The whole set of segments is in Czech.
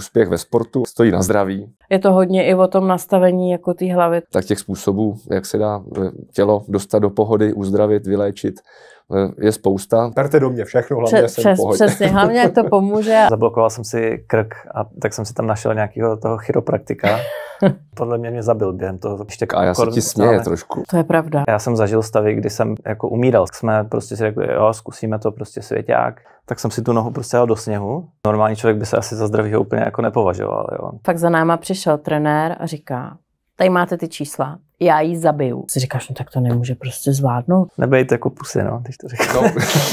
úspěch ve sportu stojí na zdraví. Je to hodně i o tom nastavení jako té hlavy. Tak těch způsobů, jak se dá eh, tělo dostat do pohody, uzdravit, vyléčit, eh, je spousta. Perte do mě všechno, hlavně přes, jsem přes, pohodě. Přesně, hlavně jak to pomůže. Zablokoval jsem si krk a tak jsem si tam našel nějakého toho chiropraktika. Podle mě mě zabil během toho. Ještě a já se ti směje stále. trošku. To je pravda. Já jsem zažil stavy, kdy jsem jako umíral. Jsme prostě si řekli, jo, zkusíme to prostě světák tak jsem si tu nohu prostě dal do sněhu. Normální člověk by se asi za zdravýho úplně jako nepovažoval. Jo. Pak za náma přišel trenér a říká, tady máte ty čísla, já ji zabiju. Si říkáš, no tak to nemůže prostě zvládnout. Nebejte jako pusy, no, když to říkáš.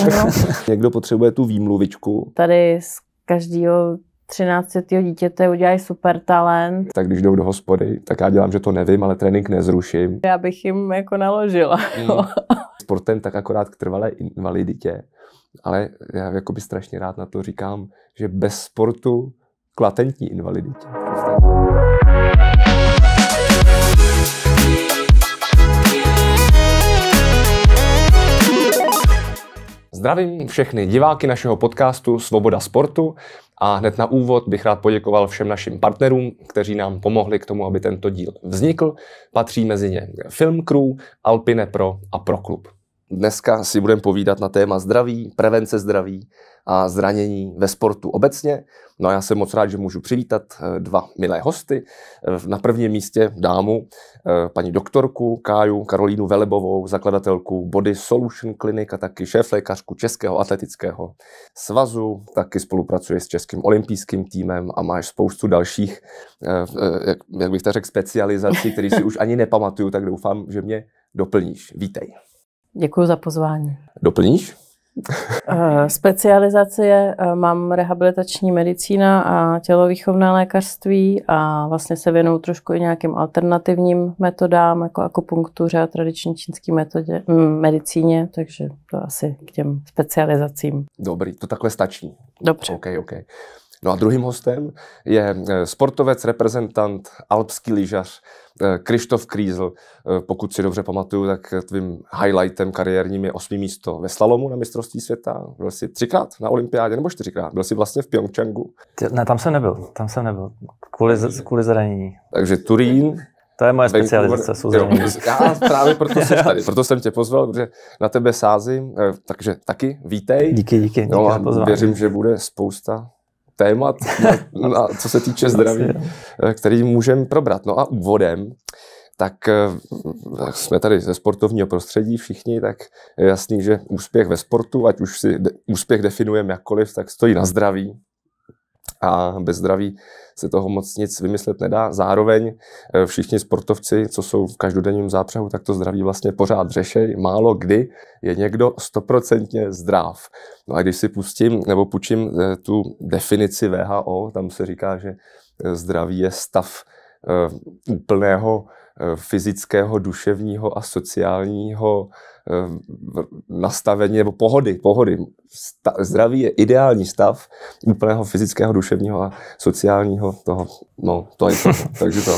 No. Někdo potřebuje tu výmluvičku. Tady z každého 13. dítěte udělají super talent. Tak když jdou do hospody, tak já dělám, že to nevím, ale trénink nezruším. Já bych jim jako naložila. Mm. Sportem tak akorát k trvalé invaliditě ale já jako by strašně rád na to říkám, že bez sportu k latentní invaliditě. Zdravím všechny diváky našeho podcastu Svoboda sportu a hned na úvod bych rád poděkoval všem našim partnerům, kteří nám pomohli k tomu, aby tento díl vznikl. Patří mezi ně Film Crew, Alpine Pro a pro klub. Dneska si budeme povídat na téma zdraví, prevence zdraví a zranění ve sportu obecně. No a já jsem moc rád, že můžu přivítat eh, dva milé hosty. Eh, na prvním místě dámu, eh, paní doktorku Káju Karolínu Velebovou, zakladatelku Body Solution Clinic a taky lékařku Českého atletického svazu. Taky spolupracuje s Českým olympijským týmem a máš spoustu dalších, jak bych to řekl, specializací, které si už ani nepamatuju, tak doufám, že mě doplníš. Vítej. Děkuji za pozvání. Doplníš? Eh, specializace eh, mám rehabilitační medicína a tělovýchovné lékařství a vlastně se věnuju trošku i nějakým alternativním metodám, jako akupunktuře a tradiční čínský metodě, mm, medicíně, takže to asi k těm specializacím. Dobrý, to takhle stačí. Dobře. Okay, okay. No a druhým hostem je eh, sportovec, reprezentant, alpský lyžař eh, Krištof Krýzl. Eh, pokud si dobře pamatuju, tak tvým highlightem kariérním je osmý místo ve slalomu na mistrovství světa. Byl jsi třikrát na olympiádě nebo čtyřikrát? Byl jsi vlastně v Pyeongchangu? Ne, tam jsem nebyl, tam jsem nebyl. Kvůli, kvůli zranění. Takže Turín, to je moje specializace, jsou Já právě proto jsem tady, proto jsem tě pozval, protože na tebe sázím, takže taky vítej. Díky, díky, díky no, a za pozvání. Věřím, že bude spousta témat, na, na, co se týče zdraví, eh, který můžeme probrat. No a úvodem, eh, tak, jsme tady ze sportovního prostředí všichni, tak je jasný, že úspěch ve sportu, ať už si de, úspěch definujeme jakkoliv, tak stojí na zdraví a bez zdraví se toho moc nic vymyslet nedá. Zároveň eh, všichni sportovci, co jsou v každodenním zápřehu, tak to zdraví vlastně pořád řešejí. Málo kdy je někdo stoprocentně zdrav. No a když si pustím nebo půjčím eh, tu definici VHO, tam se říká, že eh, zdraví je stav úplného fyzického, duševního a sociálního nastavení nebo pohody, pohody. zdraví je ideální stav úplného fyzického, duševního a sociálního toho, no to je to, takže to,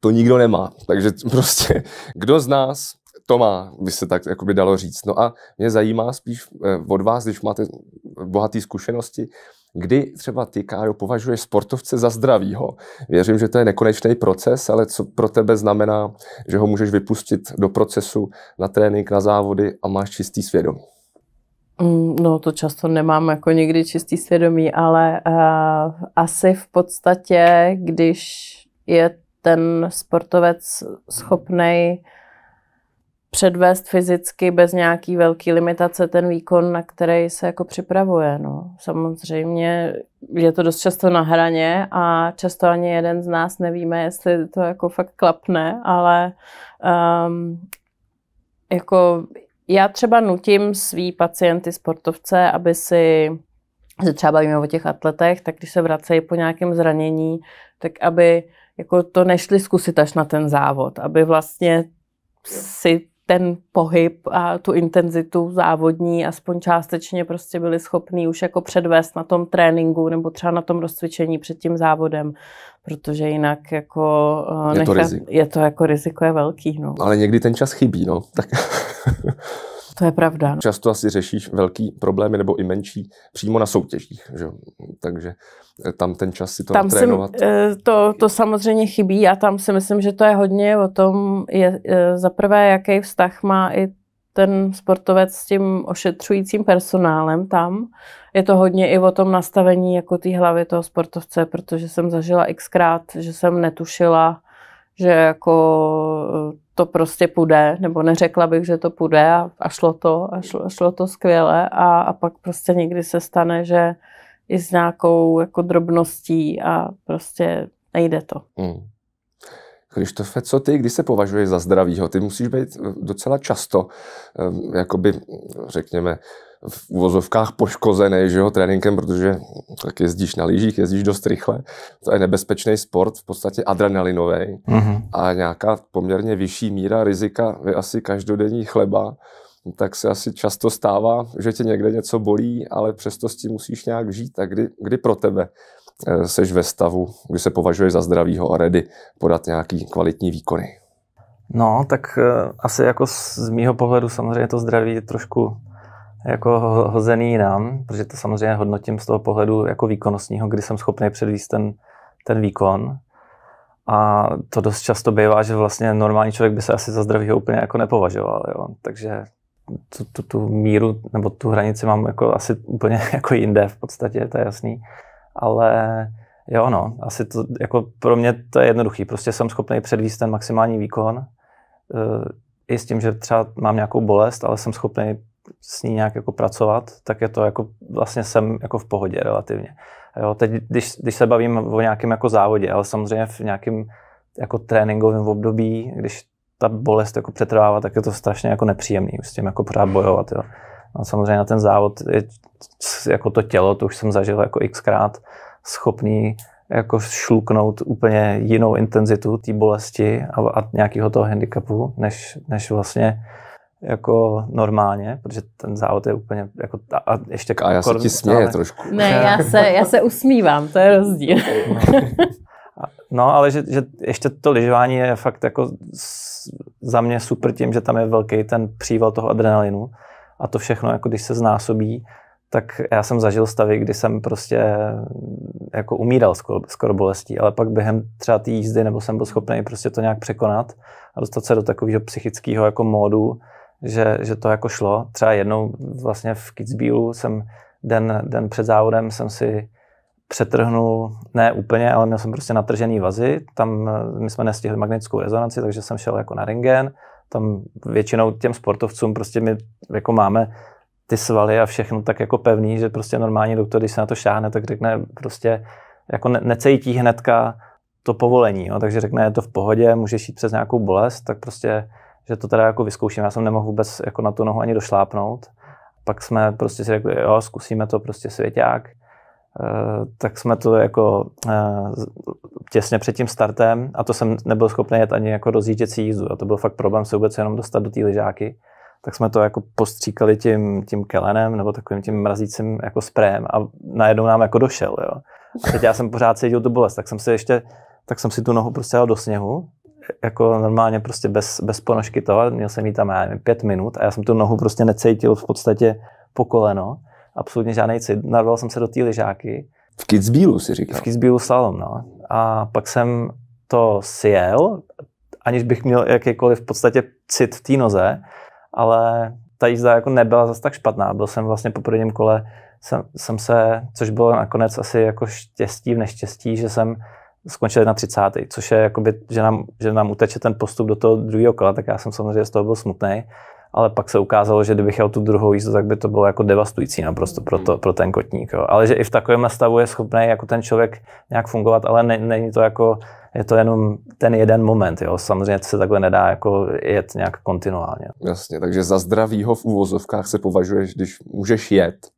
to nikdo nemá. Takže prostě, kdo z nás to má, by se tak jako by dalo říct. No a mě zajímá spíš eh, od vás, když máte bohaté zkušenosti, Kdy třeba ty, Kájo, považuješ sportovce za zdravýho? Věřím, že to je nekonečný proces, ale co pro tebe znamená, že ho můžeš vypustit do procesu na trénink, na závody a máš čistý svědomí? Mm, no, to často nemám jako někdy čistý svědomí, ale uh, asi v podstatě, když je ten sportovec schopnej předvést fyzicky bez nějaký velký limitace ten výkon, na který se jako připravuje. No. Samozřejmě je to dost často na hraně a často ani jeden z nás nevíme, jestli to jako fakt klapne, ale um, jako já třeba nutím svý pacienty sportovce, aby si se třeba bavíme o těch atletech, tak když se vracejí po nějakém zranění, tak aby jako to nešli zkusit až na ten závod, aby vlastně si ten pohyb a tu intenzitu závodní aspoň částečně prostě byli schopní už jako předvést na tom tréninku nebo třeba na tom rozcvičení před tím závodem, protože jinak jako nechat, je, to riziko. je to jako riziko je velký. No. Ale někdy ten čas chybí, no. Tak... To je pravda. No. Často asi řešíš velký problémy nebo i menší přímo na soutěžích, že? takže eh, tam ten čas si to tam trénovat. Si, eh, to, to samozřejmě chybí a tam si myslím, že to je hodně o tom, je, eh, za prvé, jaký vztah má i ten sportovec s tím ošetřujícím personálem tam. Je to hodně i o tom nastavení jako té hlavy toho sportovce, protože jsem zažila xkrát, že jsem netušila, že jako to prostě půjde, nebo neřekla bych, že to půjde a, a šlo to, a šlo, šlo to skvěle a, a pak prostě někdy se stane, že i s nějakou jako drobností a prostě nejde to. Mm. Krištofe, co ty, když se považuješ za zdravýho? Ty musíš být docela často, ehm, jakoby, řekněme, v vozovkách poškozený že jo, tréninkem, protože tak jezdíš na lyžích, jezdíš dost rychle. To je nebezpečný sport, v podstatě adrenalinový mm-hmm. a nějaká poměrně vyšší míra rizika je asi každodenní chleba, tak se asi často stává, že tě někde něco bolí, ale přesto s tím musíš nějak žít. A kdy, kdy pro tebe eh, seš ve stavu, kdy se považuje za zdravýho a ready podat nějaký kvalitní výkony? No, tak eh, asi jako z mýho pohledu samozřejmě to zdraví je trošku jako hozený nám, protože to samozřejmě hodnotím z toho pohledu jako výkonnostního, kdy jsem schopný předvíst ten, ten výkon. A to dost často bývá, že vlastně normální člověk by se asi za zdravího úplně jako nepovažoval. Jo. Takže tu, tu, tu míru nebo tu hranici mám jako asi úplně jako jinde v podstatě, to je jasný. Ale jo, no, asi to, jako pro mě to je jednoduchý. Prostě jsem schopný předvíst ten maximální výkon eh, i s tím, že třeba mám nějakou bolest, ale jsem schopný s ní nějak jako pracovat, tak je to jako vlastně jsem jako v pohodě relativně. Jo, teď, když, když se bavím o nějakém jako závodě, ale samozřejmě v nějakém jako tréninkovém období, když ta bolest jako přetrvává, tak je to strašně jako nepříjemný, s tím jako pořád bojovat. Jo. A samozřejmě na ten závod, je, jako to tělo, to už jsem zažil jako xkrát, schopný jako šluknout úplně jinou intenzitu té bolesti a, a nějakého toho handicapu, než, než vlastně jako normálně, protože ten závod je úplně jako ta, a ještě... A já se ti směje trošku. Ne, já se, já se usmívám, to je rozdíl. No, ale že, že ještě to lyžování je fakt jako za mě super tím, že tam je velký ten příval toho adrenalinu a to všechno, jako když se znásobí, tak já jsem zažil stavy, kdy jsem prostě jako umíral skoro, skoro bolestí, ale pak během třeba té jízdy nebo jsem byl schopný prostě to nějak překonat a dostat se do takového psychického jako módu, že, že to jako šlo. Třeba jednou vlastně v Kitzbílu jsem den, den před závodem jsem si přetrhnul, ne úplně, ale měl jsem prostě natržený vazy. Tam eh, my jsme nestihli magnetickou rezonanci, takže jsem šel jako na rengen. Tam většinou těm sportovcům prostě my jako máme ty svaly a všechno tak jako pevný, že prostě normální doktor, když se na to šáhne, tak řekne prostě, jako ne, necejtí hnedka to povolení, jo. No. takže řekne, je to v pohodě, můžeš jít přes nějakou bolest, tak prostě že to teda jako vyzkouším. Já jsem nemohl vůbec jako na tu nohu ani došlápnout. Pak jsme prostě si řekli, jo, zkusíme to prostě svěťák. Eh, tak jsme to jako eh, těsně před tím startem, a to jsem nebyl schopný jet ani jako rozjížděcí jízdu, a to byl fakt problém se vůbec jenom dostat do té lyžáky, tak jsme to jako postříkali tím, tím kelenem nebo takovým tím mrazícím jako sprém a najednou nám jako došel, jo. A teď já jsem pořád cítil tu bolest, tak jsem si ještě, tak jsem si tu nohu prostě dal do sněhu jako normálně prostě bez, bez ponožky to, měl jsem jít tam já nevím, pět minut a já jsem tu nohu prostě necítil v podstatě po koleno, absolutně žádný cít. narval jsem se do té ližáky. V Kitzbílu si říkal? V Kitzbílu slalom, no. A pak jsem to sjel, aniž bych měl jakýkoliv v podstatě cit v té noze, ale ta jízda jako nebyla zase tak špatná. Byl jsem vlastně po prvním kole, jsem, jsem se, což bylo nakonec asi jako štěstí v neštěstí, že jsem skončili na 30. což je, jakoby, že, nám, že nám uteče ten postup do toho druhého kola, tak já jsem samozřejmě z toho byl smutný. Ale pak se ukázalo, že kdybych jel tu druhou jízdu, tak by to bylo jako devastující naprosto pro, to, pro ten kotník. Jo. Ale že i v takovém stavu je schopný jako ten člověk nějak fungovat, ale ne, není to jako je to jenom ten jeden moment. Jo? Samozřejmě se takhle nedá jako jet nějak kontinuálně. Jasně, takže za zdravýho v úvozovkách se považuješ, když můžeš jet,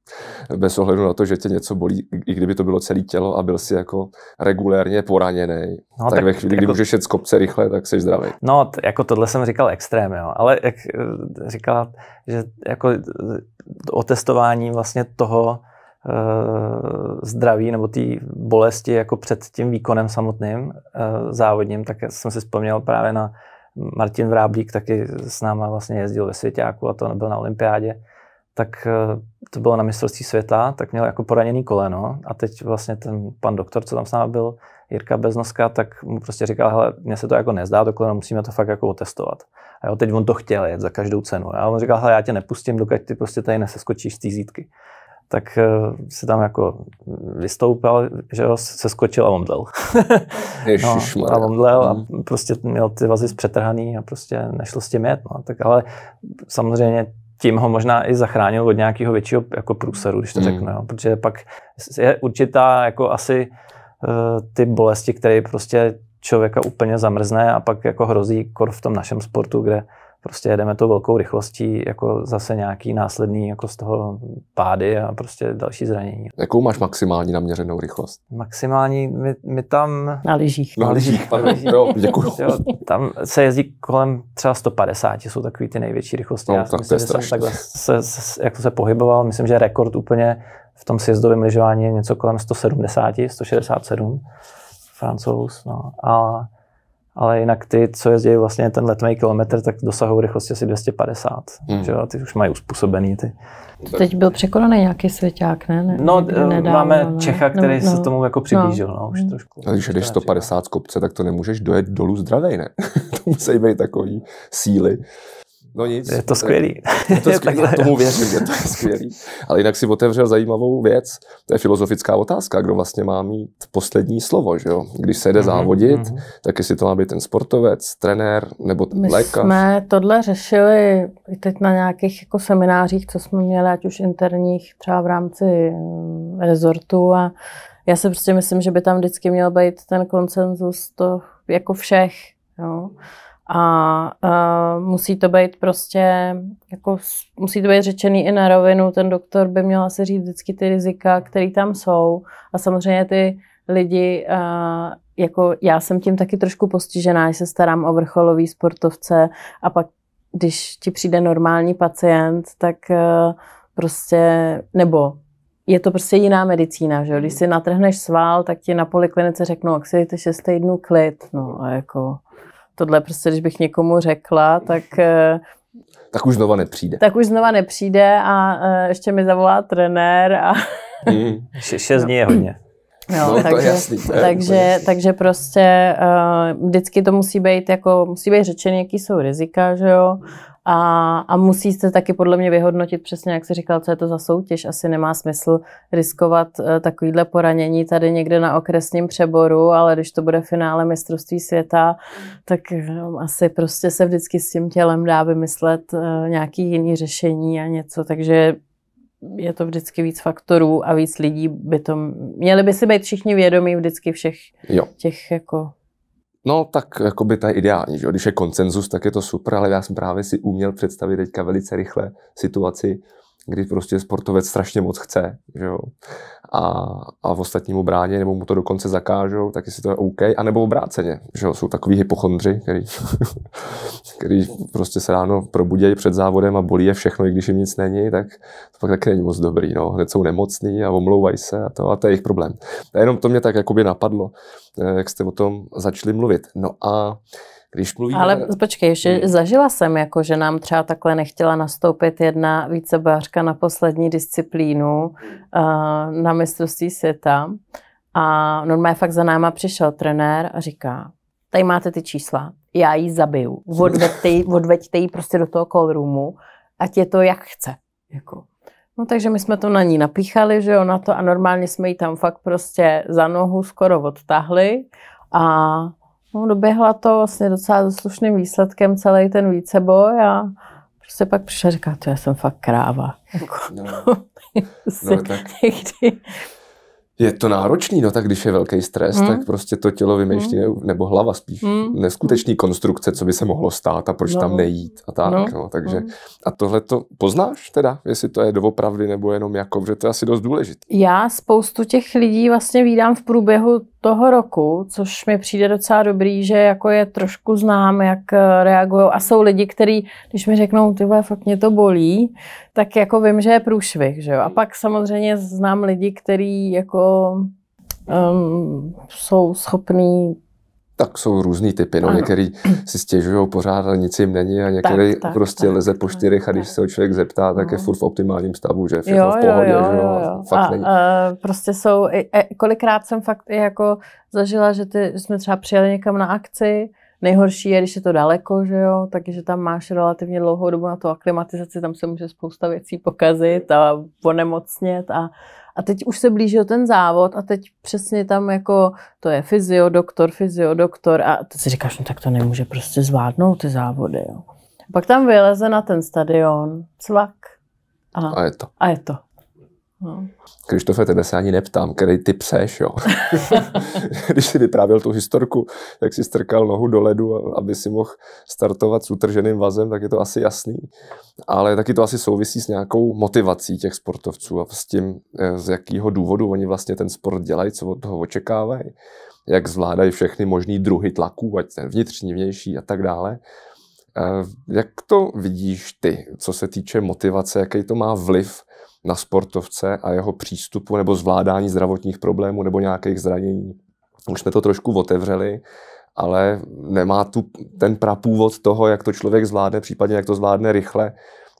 bez ohledu na to, že tě něco bolí, i kdyby to bylo celé tělo a byl si jako regulérně poraněný. No, tak, tak ve chvíli, jako... kdy můžeš jet z kopce rychle, tak jsi zdravý. No, t- jako tohle jsem říkal extrém, jo. ale jak eh, říkala, že jako eh, o testování vlastně toho, Eh, zdraví nebo té bolesti jako před tím výkonem samotným eh, závodním, tak jsem si vzpomněl právě na Martin Vráblík, taky s náma vlastně jezdil ve Svěťáku a to byl na olympiádě, tak eh, to bylo na mistrovství světa, tak měl jako poraněný koleno a teď vlastně ten pan doktor, co tam s náma byl, Jirka Beznoska, tak mu prostě říkal, hele, mně se to jako nezdá, to koleno musíme to fakt jako otestovat. A jo, teď on to chtěl jet za každou cenu. A on říkal, hele, já tě nepustím, dokud ty prostě tady neseskočíš z té zítky tak eh, se tam jako vystoupil, že jo, se skočil a omdlel. no, a omdlel a mhm. prostě měl ty vazy zpřetrhaný a prostě nešlo s tím jet. No. Tak ale samozřejmě tím ho možná i zachránil od nějakého většího jako průseru, když to mm. řeknu, jo. protože pak je určitá jako asi eh, ty bolesti, které prostě člověka úplně zamrzne a pak jako hrozí kor v tom našem sportu, kde prostě jedeme to velkou rychlostí, jako zase nějaký následný jako z toho pády a prostě další zranění. Jakou máš maximální naměřenou rychlost? Maximální, my, my tam... Na lyžích. Na lyžích, pardon, jo, děkuju. Jo, tam se jezdí kolem třeba 150, jsou takový ty největší rychlosti. No, Já tak myslím, to je že jsem takhle se, se, jako se pohyboval, myslím, že rekord úplně v tom sjezdovém lyžování je něco kolem 170, 167 francouz, no. A ale jinak ty, co jezdí vlastně ten letný kilometr, tak dosahují rychlosti asi 250. Hmm. Že? Ty už mají uspůsobený ty. Teď byl překonaný nějaký svěťák, ne? ne no, eh, nedávno, máme ne? Čecha, který no, se tomu jako no. přiblížil, no, no už hmm. trošku. A když jdeš 150 z kopce, tak to nemůžeš dojet dolů zdravej, ne? to musí být takový síly. No nic. Je to skvělý. Je to skvělý, já tomu věřím, že to je skvělý. Ale jinak si otevřel zajímavou věc. To je filozofická otázka, kdo vlastně má mít poslední slovo, že jo? Když se jde mm-hmm. závodit, mm-hmm. tak jestli to má být ten sportovec, trenér nebo ten My lékař. jsme tohle řešili i teď na nějakých jako seminářích, co jsme měli, ať už interních, třeba v rámci mm, rezortu a já si prostě myslím, že by tam vždycky měl být ten konsenzus to jako všech, jo. A uh, musí to být prostě, jako musí to být řečený i na rovinu, ten doktor by měl asi říct vždycky ty rizika, které tam jsou a samozřejmě ty lidi, uh, jako já jsem tím taky trošku postižená, že se starám o vrcholový sportovce a pak, když ti přijde normální pacient, tak uh, prostě, nebo je to prostě jiná medicína, že Když hmm. si natrhneš sval, tak ti na poliklinice řeknou, jak si dejte 6 týdnů klid, no a jako tohle prostě, když bych někomu řekla, tak... Eh, tak už znova nepřijde. Tak už znova nepřijde a eh, ještě mi zavolá trenér a... Mm, šest dní je hodně. Jo, no, takže, no, to je jasný, to je takže, jasný. takže prostě uh, vždycky to musí být jako, musí být řečený, jaký jsou rizika, že jo, a, a se taky podle mě vyhodnotit přesně, jak jsi říkal, co je to za soutěž. Asi nemá smysl riskovat eh, takovýhle poranění tady někde na okresním přeboru, ale když to bude finále mistrovství světa, tak eh, no, asi prostě se vždycky s tím tělem dá vymyslet eh, nějaký jiný řešení a něco. Takže je to vždycky víc faktorů a víc lidí by to... Měli by si být všichni vědomí vždycky všech jo. těch jako No tak jako by to je ideální, že? když je koncenzus, tak je to super, ale já jsem právě si uměl představit teďka velice rychle situaci, kdy prostě sportovec strašně moc chce, že jo, a, a v ostatnímu bráně, nebo mu to dokonce zakážou, tak jestli to je OK, anebo obráceně, že jo, jsou takový hypochondři, který, který prostě se ráno probudějí před závodem a bolí je všechno, i když jim nic není, tak to pak taky není moc dobrý, no, hned jsou nemocný a omlouvají se a to, a to je jejich problém. A jenom to mě tak jakoby napadlo, eh, jak jste o tom začali mluvit. No a když mluvíme... Ale počkej, ještě hmm. zažila jsem, jako, že nám třeba takhle nechtěla nastoupit jedna vícebářka na poslední disciplínu uh, na mistrovství světa. A normálně fakt za náma přišel trenér a říká, tady máte ty čísla, já ji zabiju. Odveďte ji, odveďte ji prostě do toho call roomu, ať je to jak chce. Jako. No takže my jsme to na ní napíchali, že jo, na to a normálně jsme ji tam fakt prostě za nohu skoro odtahli a No, doběhla to vlastně docela so slušným výsledkem celý ten víceboj a prostě pak přišla a říká, já jsem fakt kráva. Jako, no. no, tak. Někdy. Je to náročný, no tak když je velký stres, hmm? tak prostě to tělo vymýšlí, hmm? nebo hlava spíš, hmm? neskutečný konstrukce, co by se mohlo stát a proč no. tam nejít a tak, no. no takže hmm. a tohle to poznáš teda, jestli to je doopravdy nebo jenom jako, že to je asi dost důležité. Já spoustu těch lidí vlastně vídám v průběhu toho roku, což mi přijde docela dobrý, že jako je trošku znám, jak eh, reagují. A jsou lidi, kteří, když mi řeknou, ty vole, fakt mě to bolí, tak jako vím, že je průšvih, že jo. A pak samozřejmě znám lidi, kteří jako um, jsou schopní tak jsou různý typy. No. Některý si stěžují pořád a nic jim není a některý tak, tak, prostě tak, leze po čtyřech a když se ho člověk zeptá, tak je no. furt v optimálním stavu, že je všechno jo, v pohodě. Jo, jo, že jo, jo. Fakt a, není. A, prostě jsou, e, kolikrát jsem fakt jako zažila, že, ty, že jsme třeba přijeli někam na akci, Nejhorší je, když je to daleko, že jo, takže tam máš relativně dlouhou dobu na tu aklimatizaci, tam se může spousta věcí pokazit a onemocnět a a teď už se blížil ten závod a teď přesně tam jako to je fyziodoktor, fyziodoktor a ty si říkáš, no tak to nemůže prostě zvládnout ty závody. Jo. pak tam vyleze na ten stadion, cvak. A, a je to. A je to. No. Krištofe, tebe se ani neptám, který ty pseš, jo. Když jsi vyprávěl tu historku, jak si strkal nohu do ledu, aby si mohl startovat s utrženým vazem, tak je to asi jasný. Ale taky to asi souvisí s nějakou motivací těch sportovců a s tím, eh, z jakého důvodu oni vlastně ten sport dělají, co od toho očekávají, jak zvládají všechny možný druhy tlaků, ať ten vnitřní, vnější a tak dále. Eh, jak to vidíš ty, co se týče motivace, jaký to má vliv na sportovce a jeho přístupu nebo zvládání zdravotních problémů nebo nějakých zranění. Už jsme to trošku otevřeli, ale nemá tu ten prapůvod toho, jak to člověk zvládne, případně jak to zvládne rychle.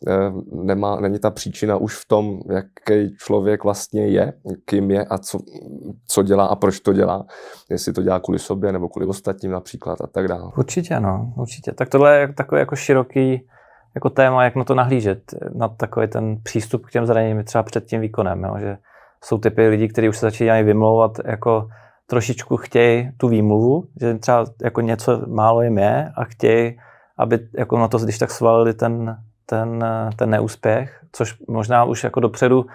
Eh, nemá, není ta příčina už v tom, jaký člověk vlastně je, kým je a co, co dělá a proč to dělá. Jestli to dělá kvůli sobě nebo kvůli ostatním například a tak dále. Určitě, ano, určitě. Tak tohle je takový jako široký jako téma, jak na to nahlížet, na takový ten přístup k těm zraněním třeba před tím výkonem, jo? že jsou typy lidí, kteří už se začínají vymlouvat, jako trošičku chtějí tu výmluvu, že třeba jako něco málo jim je a chtějí, aby jako na to, když tak svalili ten, ten, ten neúspěch, což možná už jako dopředu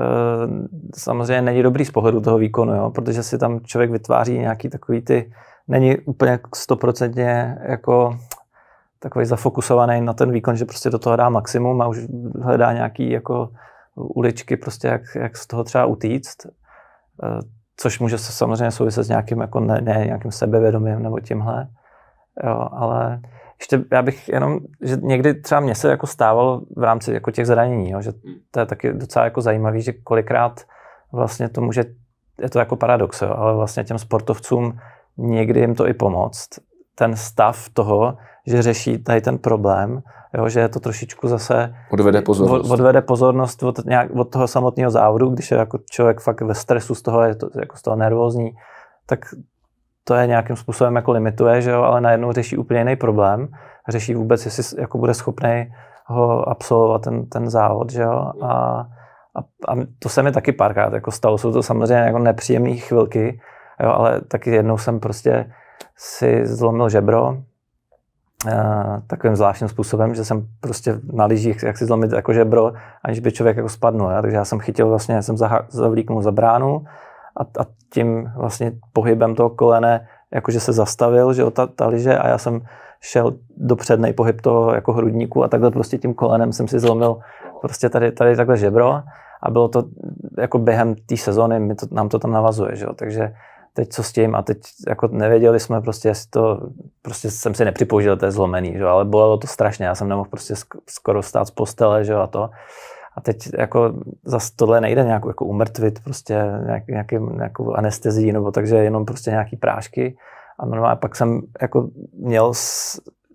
eh, samozřejmě není dobrý z pohledu toho výkonu, jo? protože si tam člověk vytváří nějaký takový ty, není úplně stoprocentně jako takový zafokusovaný na ten výkon, že prostě do toho dá maximum a už hledá nějaký jako uličky, prostě jak, jak z toho třeba utíct, eh, což může se samozřejmě souviset s nějakým, jako ne, ne nějakým sebevědomím nebo tímhle, jo, ale ještě já bych jenom, že někdy třeba mě se jako stávalo v rámci jako těch zranění, jo, že hmm. to je taky docela jako zajímavý, že kolikrát vlastně to může, je to jako paradox, jo, ale vlastně těm sportovcům někdy jim to i pomoct, ten stav toho, že řeší tady ten problém, jo, že to trošičku zase odvede pozornost, odvede pozornost od, nějak, od toho samotného závodu, když je jako člověk fakt ve stresu z toho, je to, jako z toho nervózní, tak to je nějakým způsobem jako limituje, že jo, ale najednou řeší úplně jiný problém, řeší vůbec, jestli jako bude schopný ho absolvovat ten, ten závod, že jo, a, a, a to se mi taky párkrát jako stalo, jsou to samozřejmě jako nepříjemné chvilky, jo, ale taky jednou jsem prostě si zlomil žebro, Eh, takovým zvláštním způsobem, že jsem prostě na lyžích, jak si zlomit jako žebro, aniž by člověk jako spadnul. Ja? Takže já jsem chytil vlastně, jsem zavlíknul za bránu a, a tím vlastně pohybem toho kolene jakože se zastavil, že jo, ta, ta liže a já jsem šel do přednej pohyb toho jako hrudníku a takhle prostě tím kolenem jsem si zlomil prostě tady, tady takhle žebro a bylo to jako během té sezony, my to, nám to tam navazuje, že jo, takže teď co s tím a teď jako nevěděli jsme prostě, jestli to, prostě jsem si nepřipoužil, to je zlomený, že? ale bolelo to strašně, já jsem nemohl prostě skoro stát z postele, že? a to. A teď jako zase tohle nejde nějak jako umrtvit prostě nějak, nějaký, nějakou anestezii nebo takže jenom prostě nějaký prášky. A normálně pak jsem jako měl,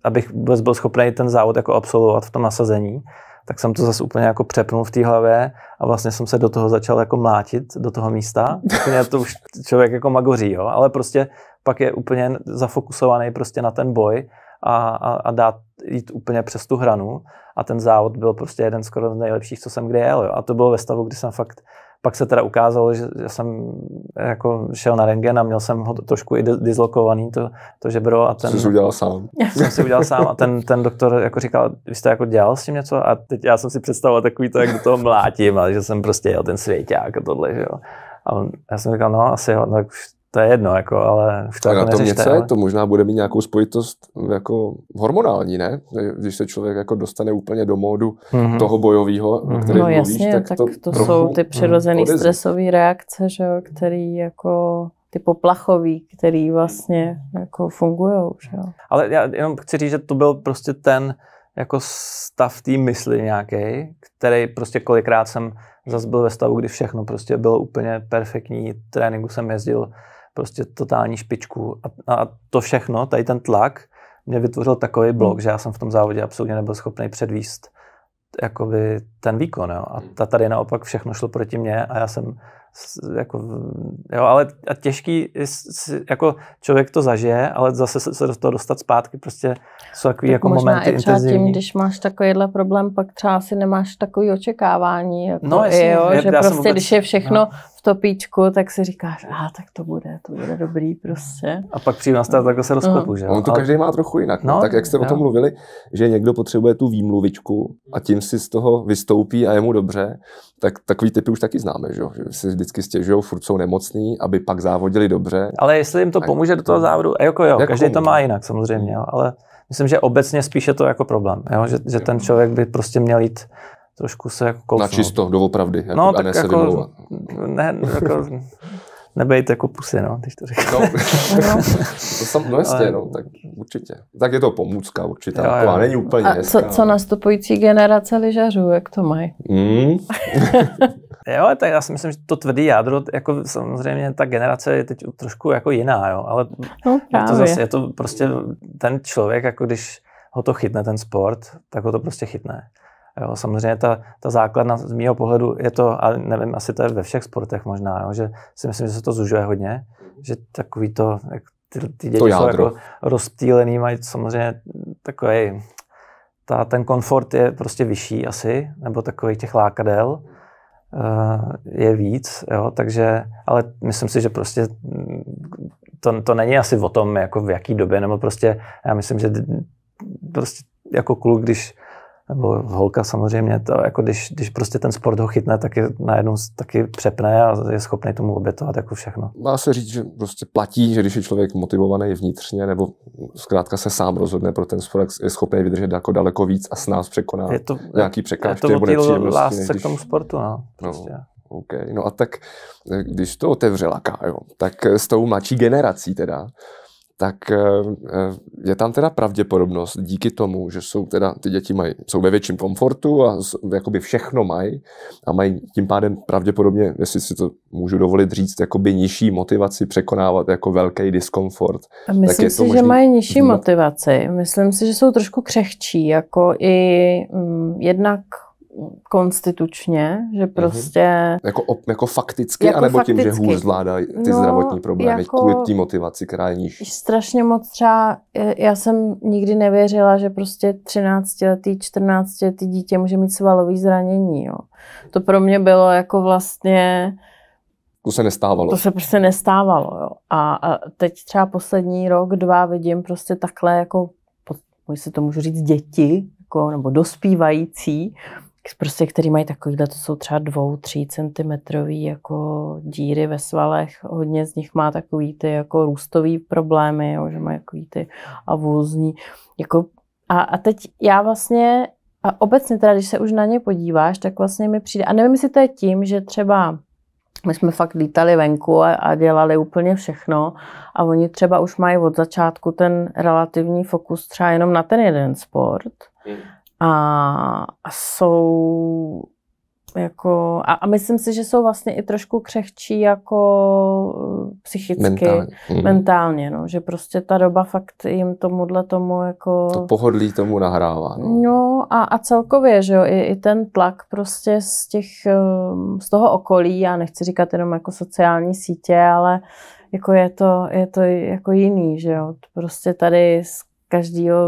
abych vůbec byl schopný ten závod jako absolvovat v tom nasazení, tak jsem to zase úplně jako přepnul v té hlavě a vlastně jsem se do toho začal jako mlátit, do toho místa. Úplně to už člověk jako magoří, jo, ale prostě pak je úplně zafokusovaný prostě na ten boj a, a, a dát jít úplně přes tu hranu a ten závod byl prostě jeden skoro z nejlepších, co jsem kdy jel, jo. A to bylo ve stavu, kdy jsem fakt pak se teda ukázalo, že jsem jako šel na rengen a měl jsem ho trošku i dislokovaný, to, to žebro. A ten, jsi udělal sám. Jsem si udělal sám a ten, ten doktor jako říkal, vy jste jako dělal s tím něco a teď já jsem si představoval takový to, jak do toho mlátím, ale že jsem prostě jel ten svěťák a tohle, že jo. A já jsem říkal, no asi jo, no, to je jedno, jako, ale v to a jako na tom něco ale... to možná bude mít nějakou spojitost jako hormonální, ne? Když se člověk jako dostane úplně do módu mm-hmm. toho bojového, mm-hmm. který no, mluvíš, jasně, tak, tak to, to jsou ty přirozené mm, stresové reakce, že jo, který jako ty poplachový, který vlastně jako fungují. Ale já jenom chci říct, že to byl prostě ten jako stav té mysli nějaký, který prostě kolikrát jsem zase byl ve stavu, kdy všechno prostě bylo úplně perfektní, tréninku jsem jezdil prostě totální špičku. A, a to všechno, tady ten tlak, mě vytvořil takový blok, hmm. že já jsem v tom závodě absolutně nebyl schopný předvíst jakoby ten výkon. Jo. A ta tady naopak všechno šlo proti mně a já jsem jako, jo, ale a těžký, jako člověk to zažije, ale zase se, do toho dostat zpátky prostě jsou takový tak jako možná momenty i třeba intenzivní. tím, když máš takovýhle problém, pak třeba si nemáš takový očekávání. Jako, no jasný, jo, je, že prostě vůbec, když je všechno no píčku tak si říkáš, a ah, tak to bude, to bude dobrý prostě. A pak přijde nás no. tak se rozklepu, mhm. no. že? On to každý má trochu jinak. No, no, tak jak jste o tom mluvili, že někdo potřebuje tu výmluvičku a tím si z toho vystoupí a je mu dobře, tak takový typy už taky známe, že, že si vždycky stěžují, furt jsou nemocný, aby pak závodili dobře. Ale jestli jim to pomůže do toho závodu, jako jo, jak každý komu? to má jinak samozřejmě, jo, ale myslím, že obecně spíše to jako problém, jo? Že, že ten člověk by prostě měl jít trošku se jako kousnout. Na čisto, doopravdy, jako, no, a ne tak se jako, vymlouvat. Ne, jako, nebejte jako pusy, no, když to říkám. No, no. to no jasně, no, tak určitě. Tak je to pomůcka určitá, jo, jo. není úplně A hezká, co, co nastupující generace lyžařů, jak to mají? Mm. jo, tak já si myslím, že to tvrdý jádro, jako samozřejmě ta generace je teď trošku jako jiná, jo, ale no, právě. je to zase, je to prostě ten člověk, jako když ho to chytne ten sport, tak ho to prostě chytne. Jo, samozřejmě ta, ta základna z mého pohledu je to, a nevím, asi to je ve všech sportech možná, jo, že si myslím, že se to zužuje hodně, mhm. že takový to, jak ty, ty děti to jsou jako rozptýlený, mají samozřejmě takový, ta, ten komfort je prostě vyšší asi, nebo takový těch lákadel uh, je víc, jo, takže, ale myslím si, že prostě to, to není asi o tom, jako v jaký době, nebo prostě, já myslím, že prostě jako kluk, když nebo holka samozřejmě, to jako když, když prostě ten sport ho chytne, tak je najednou taky přepne a je schopný tomu obětovat jako všechno. Dá se říct, že prostě platí, že když je člověk motivovaný vnitřně, nebo zkrátka se sám rozhodne pro ten sport, je schopný vydržet jako daleko víc a s nás překoná je to, nějaký překážky. Je to nebo lásce než když... k tomu sportu, no. no prostě. no. Okay. No a tak, eh, když to otevřela Kájo, tak s tou mladší generací teda, tak eh, eh, je tam teda pravděpodobnost díky tomu, že jsou teda, ty děti mají, jsou ve větším komfortu a jakoby všechno mají a mají tím pádem pravděpodobně, jestli si to můžu dovolit říct, jakoby nižší motivaci překonávat jako velký diskomfort. A myslím tak je si, to možný... že mají nižší motivaci. Myslím si, že jsou trošku křehčí, jako i mm, jednak konstitučně, že mhm. prostě... Mm-hmm. Jako, jako fakticky, jako anebo fakticky. tím, že hůř zvládá ty no, zdravotní problémy, jako, kvůli té motivaci, která je níž. Strašně moc třeba, e, já jsem nikdy nevěřila, že prostě 13-letý, 14-letý dítě může mít svalový zranění, jo. To pro mě bylo jako vlastně... To se nestávalo. To se prostě nestávalo, jo. A, a teď třeba poslední rok, dva vidím prostě takhle jako, si to můžu říct, děti, jako, nebo dospívající, prostě, který mají takovýhle, to jsou třeba dvou, tří centimetrový jako díry ve svalech. Hodně z nich má takový ty jako růstový problémy, jo, že mají takový ty avulzní. Jako, a, a teď já vlastně, a obecně teda, když se už na ně podíváš, tak vlastně mi přijde, a nevím, jestli to je tím, že třeba my jsme fakt lítali venku a, a dělali úplně všechno a oni třeba už mají od začátku ten relativní fokus třeba jenom na ten jeden sport. Hmm a, a jsou jako, a, a myslím si, že jsou vlastně i trošku křehčí jako eh, psychicky, mentálně, mm. mentálně no, že prostě ta doba fakt jim tomuhle tomu jako... To pohodlí tomu nahrává. No, no a, a celkově, že jo, i, i ten tlak prostě z těch, ehm, z toho okolí, já nechci říkat jenom jako sociální sítě, ale jako je to, je to jako jiný, že jo, prostě tady z každého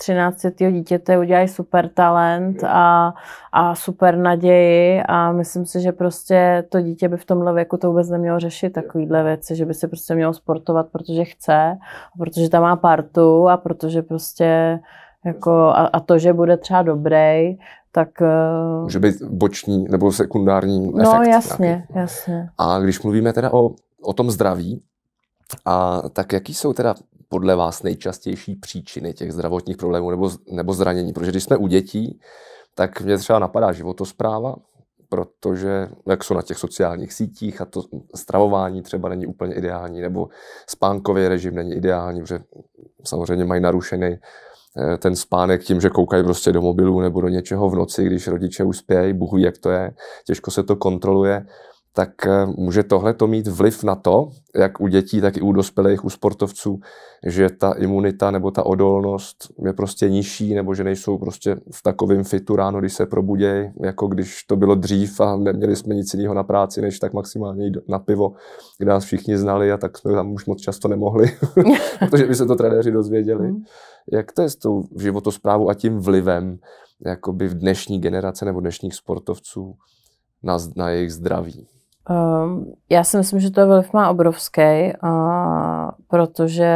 13 dítěte udělají super talent a, a super naději a myslím si, že prostě to dítě by v tomhle věku to vůbec nemělo řešit takovýhle věci, že by se prostě mělo sportovat, protože chce, protože tam má partu a protože prostě jako, a, a to, že bude třeba dobrý, tak... Eh, Může být boční nebo sekundární no, efekt. No jasně, nějaký. jasně. A když mluvíme teda o, o tom zdraví, a tak jaký jsou teda podle vás nejčastější příčiny těch zdravotních problémů nebo, nebo zranění? Protože když jsme u dětí, tak mě třeba napadá životospráva, protože no jak jsou na těch sociálních sítích a to stravování třeba není úplně ideální, nebo spánkový režim není ideální, protože samozřejmě mají narušený eh, ten spánek tím, že koukají prostě do mobilu nebo do něčeho v noci, když rodiče už spějí, Bůh ví, jak to je, těžko se to kontroluje tak eh, může tohle to mít vliv na to, jak u dětí, tak i u dospělých, u sportovců, že ta imunita nebo ta odolnost je prostě nižší, nebo že nejsou prostě v takovém fitu ráno, když se probudějí, jako když to bylo dřív a neměli jsme nic jiného na práci, než tak maximálně jít na pivo, kde nás všichni znali a tak jsme tam už moc často nemohli, protože by se to trenéři dozvěděli. Mm. Jak to je s tou životosprávou a tím vlivem jakoby v dnešní generace nebo dnešních sportovců na, na jejich zdraví? Ehm, já si myslím, že to vliv má obrovský, uh, protože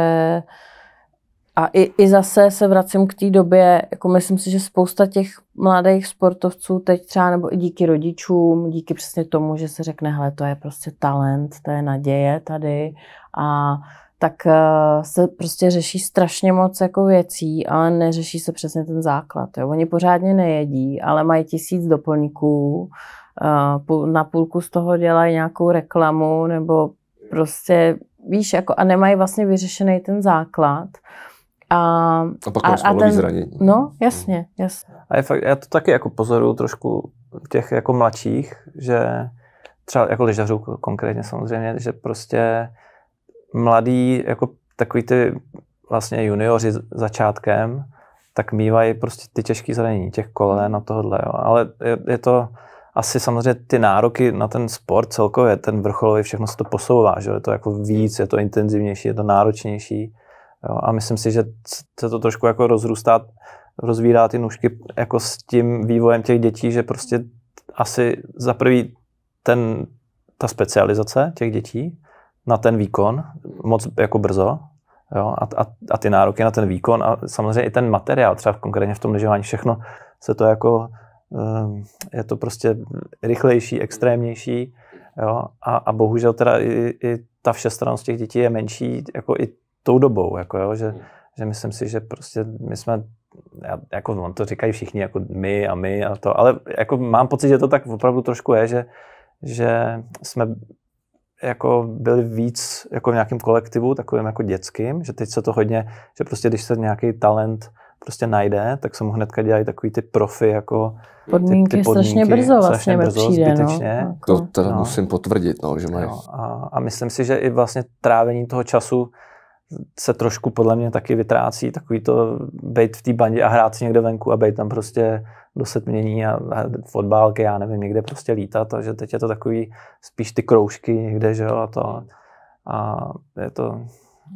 a i, i zase se vracím k té době, jako myslím si, že spousta těch mladých sportovců teď třeba, nebo i díky rodičům, díky přesně tomu, že se řekne, hele, to je prostě talent, to je naděje tady a tak eh, se prostě řeší strašně moc jako věcí, ale neřeší se přesně ten základ. Jo. Oni pořádně nejedí, ale mají tisíc doplňků, na půlku z toho dělají nějakou reklamu nebo prostě, víš, jako a nemají vlastně vyřešený ten základ. A, a pak a, a ten, zranění. No, jasně, hmm. jasně. A je fakt, já to taky jako pozoruju trošku těch jako mladších, že třeba jako ližařů konkrétně samozřejmě, že prostě mladí, jako takový ty vlastně junioři začátkem, tak mývají prostě ty těžké zranění těch kolen a tohle. Jo. Ale je, je to, asi samozřejmě ty nároky na ten sport celkově, ten vrcholový, všechno se to posouvá, že je to jako víc, je to intenzivnější, je to náročnější. Jo? A myslím si, že se to trošku jako rozrůstá, rozvírá ty nůžky jako s tím vývojem těch dětí, že prostě asi za prvý ten, ta specializace těch dětí na ten výkon moc jako brzo, Jo, a, a, a ty nároky na ten výkon a samozřejmě i ten materiál, třeba konkrétně v tom lyžování, všechno se to jako Ehm, je to prostě rychlejší, extrémnější. Jo? A, a bohužel teda i, i ta všestrannost těch dětí je menší jako i tou dobou, jako jo? Že, že myslím si, že prostě my jsme jako on to říkají všichni, jako my a my a to, ale jako mám pocit, že to tak opravdu trošku je, že, že jsme jako byli víc jako v nějakém kolektivu, takovým jako dětským, že teď se to hodně, že prostě když se nějaký talent prostě najde, tak se mu hnedka dělají takový ty profi jako podmínky, ty, ty podmínky strašně brzo vlastně brzo, přijde. No. Zbytečně. No, jako. To teda no. musím potvrdit, no, že mají. No, a, a myslím si, že i vlastně trávení toho času se trošku podle mě taky vytrácí, takový to být v té bandě a hrát si někde venku a být tam prostě do setmění a fotbálky, já nevím, někde prostě lítat, takže teď je to takový spíš ty kroužky někde, že jo, a to a je to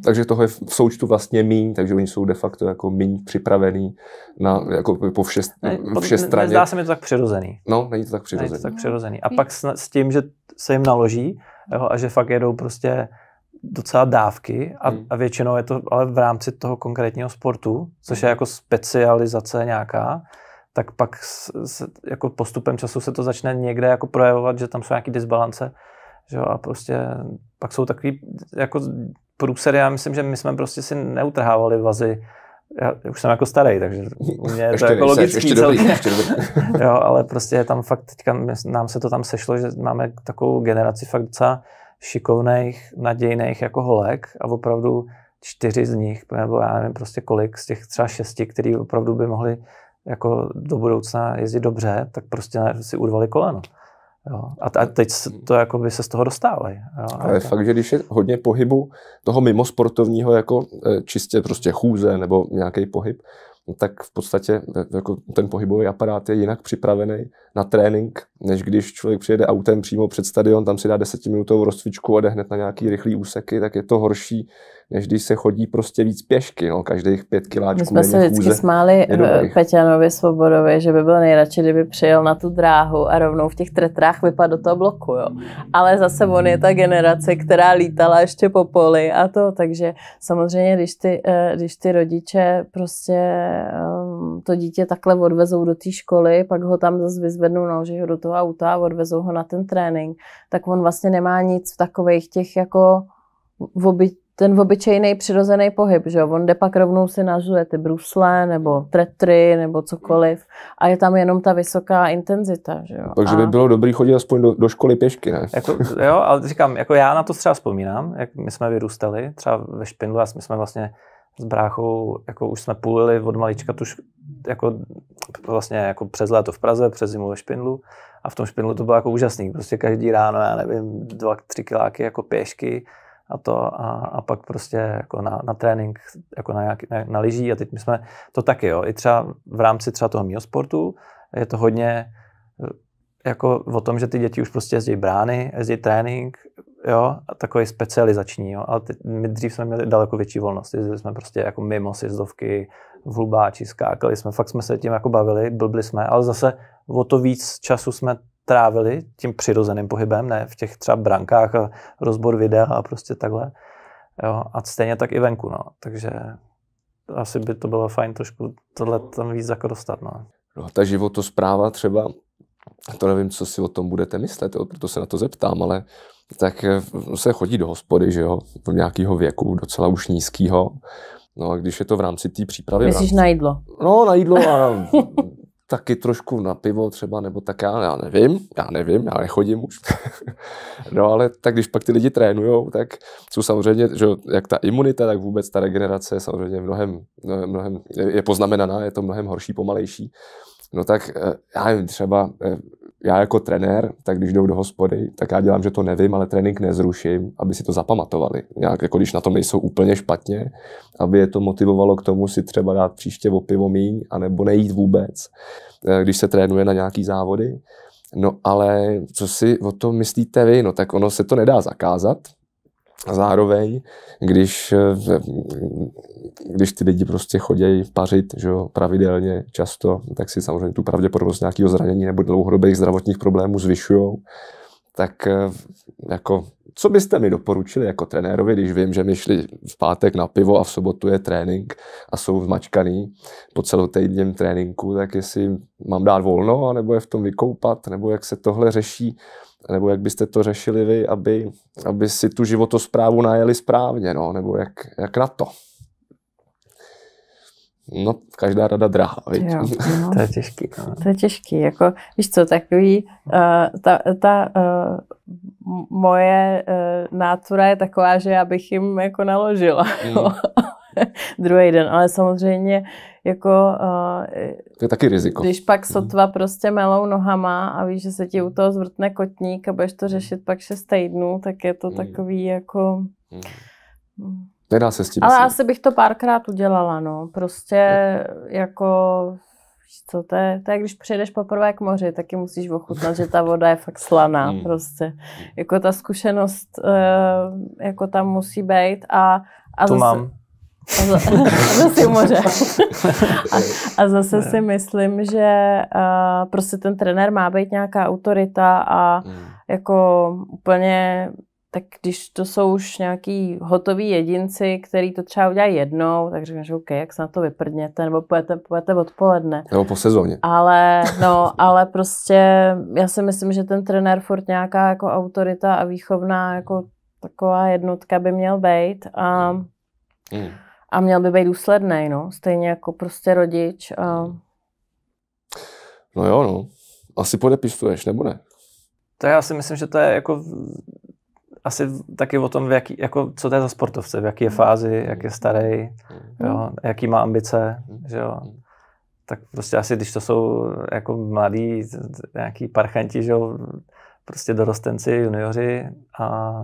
takže toho je v součtu vlastně míň, takže oni jsou de facto jako míň připravený na, jako po vše, ne, vše straně. Nezdá se mi to tak přirozený. No, není to tak přirozený. Není to tak přirozený. A pak s, s tím, že se jim naloží jo, a že fakt jedou prostě docela dávky a, hmm. a většinou je to ale v rámci toho konkrétního sportu, což je hmm. jako specializace nějaká, tak pak s, s, jako postupem času se to začne někde jako projevovat, že tam jsou nějaké disbalance, že jo, a prostě pak jsou takový jako průsery, já myslím, že my jsme prostě si neutrhávali vazy. Já už jsem jako starý, takže u mě je to jako logický. Ještě dobrý, ještě dobrý. jo, ale prostě je tam fakt, teďka nám se to tam sešlo, že máme takovou generaci fakt docela šikovných, nadějných jako holek a opravdu čtyři z nich, nebo já nevím prostě kolik, z těch třeba šesti, který opravdu by mohli jako do budoucna jezdit dobře, tak prostě si urvali koleno. Jo. A, a teď hmm. to jako by se z toho dostávají. Ale je fakt, že když je hodně pohybu toho mimo sportovního, jako e, čistě prostě chůze nebo nějaký pohyb, tak v podstatě e, jako ten pohybový aparát je jinak připravený na trénink, než když člověk přijede autem přímo před stadion, tam si dá desetiminutovou rozcvičku a jde hned na nějaký rychlý úseky, tak je to horší než když se chodí prostě víc pěšky, no, každých pět kiláčků. My jsme se vždycky chůze. smáli eh, Peťanovi Svobodovi, že by byl nejradši, kdyby přijel na tu dráhu a rovnou v těch tretrách vypadl do toho bloku, jo. Ale zase on je ta generace, která lítala ještě po poli a to, takže samozřejmě, když ty, eh, když ty rodiče prostě ehm, to dítě takhle odvezou do té školy, pak ho tam zase vyzvednou, na ho do toho auta a odvezou ho na ten trénink, tak on vlastně nemá nic v takových těch jako v obyt, ten obyčejný přirozený pohyb, že jo? On jde pak rovnou si nažuje ty brusle nebo tretry nebo cokoliv a je tam jenom ta vysoká intenzita, že jo? Takže a... by bylo dobrý chodit aspoň do, do školy pěšky, ne? Jako, jo, ale říkám, jako já na to třeba vzpomínám, jak my jsme vyrůstali, třeba ve Špindlu a my jsme vlastně s bráchou, jako už jsme půlili od malička tuž, jako vlastně jako přes léto v Praze, přes zimu ve Špindlu a v tom Špindlu to bylo jako úžasný, prostě každý ráno, já nevím, dva, tři kiláky jako pěšky, a to a, a pak prostě jako na, na trénink, jako na, nějaký, na, na lyží a teď my jsme to taky, jo, i třeba v rámci třeba toho mýho sportu je to hodně eh, jako o tom, že ty děti už prostě jezdí brány, jezdí trénink, jo, a takový specializační, jo, ale teď, my dřív jsme měli daleko větší volnost, jezdili jsme prostě jako mimo sjezdovky, v hlubáči, skákali jsme, fakt jsme se tím jako bavili, blbli jsme, ale zase o to víc času jsme trávili tím přirozeným pohybem, ne v těch třeba brankách a rozbor videa a prostě takhle. Jo, a stejně tak i venku, no. Takže asi by to bylo fajn trošku tohle tam víc jako dostat, no. no ta životospráva třeba, to nevím, co si o tom budete myslet, jo, proto se na to zeptám, ale tak eh, se chodí do hospody, že jo, v nějakého věku, docela už nízkého. No a když je to v rámci té přípravy... Myslíš rámci... na jídlo? No, na jídlo a taky trošku na pivo třeba, nebo tak já, já nevím, já nevím, já nechodím už. no ale tak když pak ty lidi trénujou, tak jsou samozřejmě, že jak ta imunita, tak vůbec ta regenerace je samozřejmě mnohem, mnohem je poznamenaná, je to mnohem horší, pomalejší. No tak eh, já nevím, třeba eh, já jako trenér, tak když jdou do hospody, tak já dělám, že to nevím, ale trénink nezruším, aby si to zapamatovali. Nějak jako když na tom nejsou úplně špatně, aby je to motivovalo k tomu si třeba dát příště o pivo míň, anebo nejít vůbec, eh, když se trénuje na nějaký závody. No ale co si o tom myslíte vy? No tak ono se to nedá zakázat, Zároveň, když, eh, když ty lidi prostě chodí pařit že jo, pravidelně, často, tak si samozřejmě tu pravděpodobnost nějakého zranění nebo dlouhodobých zdravotních problémů zvyšují. Tak eh, jako, co byste mi doporučili jako trenérovi, když vím, že my šli v pátek na pivo a v sobotu je trénink a jsou zmačkaný po celou týdně tréninku, tak jestli mám dát volno, nebo je v tom vykoupat, nebo jak se tohle řeší, nebo jak byste to řešili vy, aby, aby si tu životosprávu najeli správně, no, nebo jak, jak na to. No, každá rada drahá, víš? Jo, no. to je těžký. No. To je těžký, jako, víš co, takový, uh, ta, ta uh, moje uh, eh, nátura je taková, že já bych jim jako naložila, mm. druhý den, ale samozřejmě jako... Uh, to je taky riziko. Když pak mhm. sotva mm. prostě melou nohama a víš, že se ti mhm. u toho zvrtne kotník a budeš to mhm. řešit pak šest týdnů, tak je to mm. takový jako... Mm. Nedá se s tím. Ale asi, asi bych to párkrát udělala, no. Prostě no. jako co, to je, to je, když přijdeš poprvé k moři, taky musíš ochutnat, že ta voda je fakt slaná mm. prostě. Jako ta zkušenost eh, jako tam musí být a, a to zase, mám. A, za, a zase moře. A, a zase si myslím, že uh, prostě ten trenér má být nějaká autorita a mm. jako úplně tak když to jsou už nějaký hotoví jedinci, který to třeba udělají jednou, tak řekneš, OK, jak se na to vyprdněte, nebo pojete, pojete odpoledne. Nebo po sezóně. Ale, no, ale prostě já si myslím, že ten trenér furt nějaká jako autorita a výchovná jako taková jednotka by měl být. A, mm a měl by být důsledný, no, stejně jako prostě rodič. A... No jo, no. Asi podepisuješ, nebo ne? To já si myslím, že to je jako asi taky o tom, v jaký, jako, co to je za sportovce, v jaké je mm. fázi, jak mm. je starý, mm. jo, jaký má ambice, že jo. Tak prostě asi, když to jsou jako mladí, nějaký parchanti, že jo, prostě dorostenci, junioři a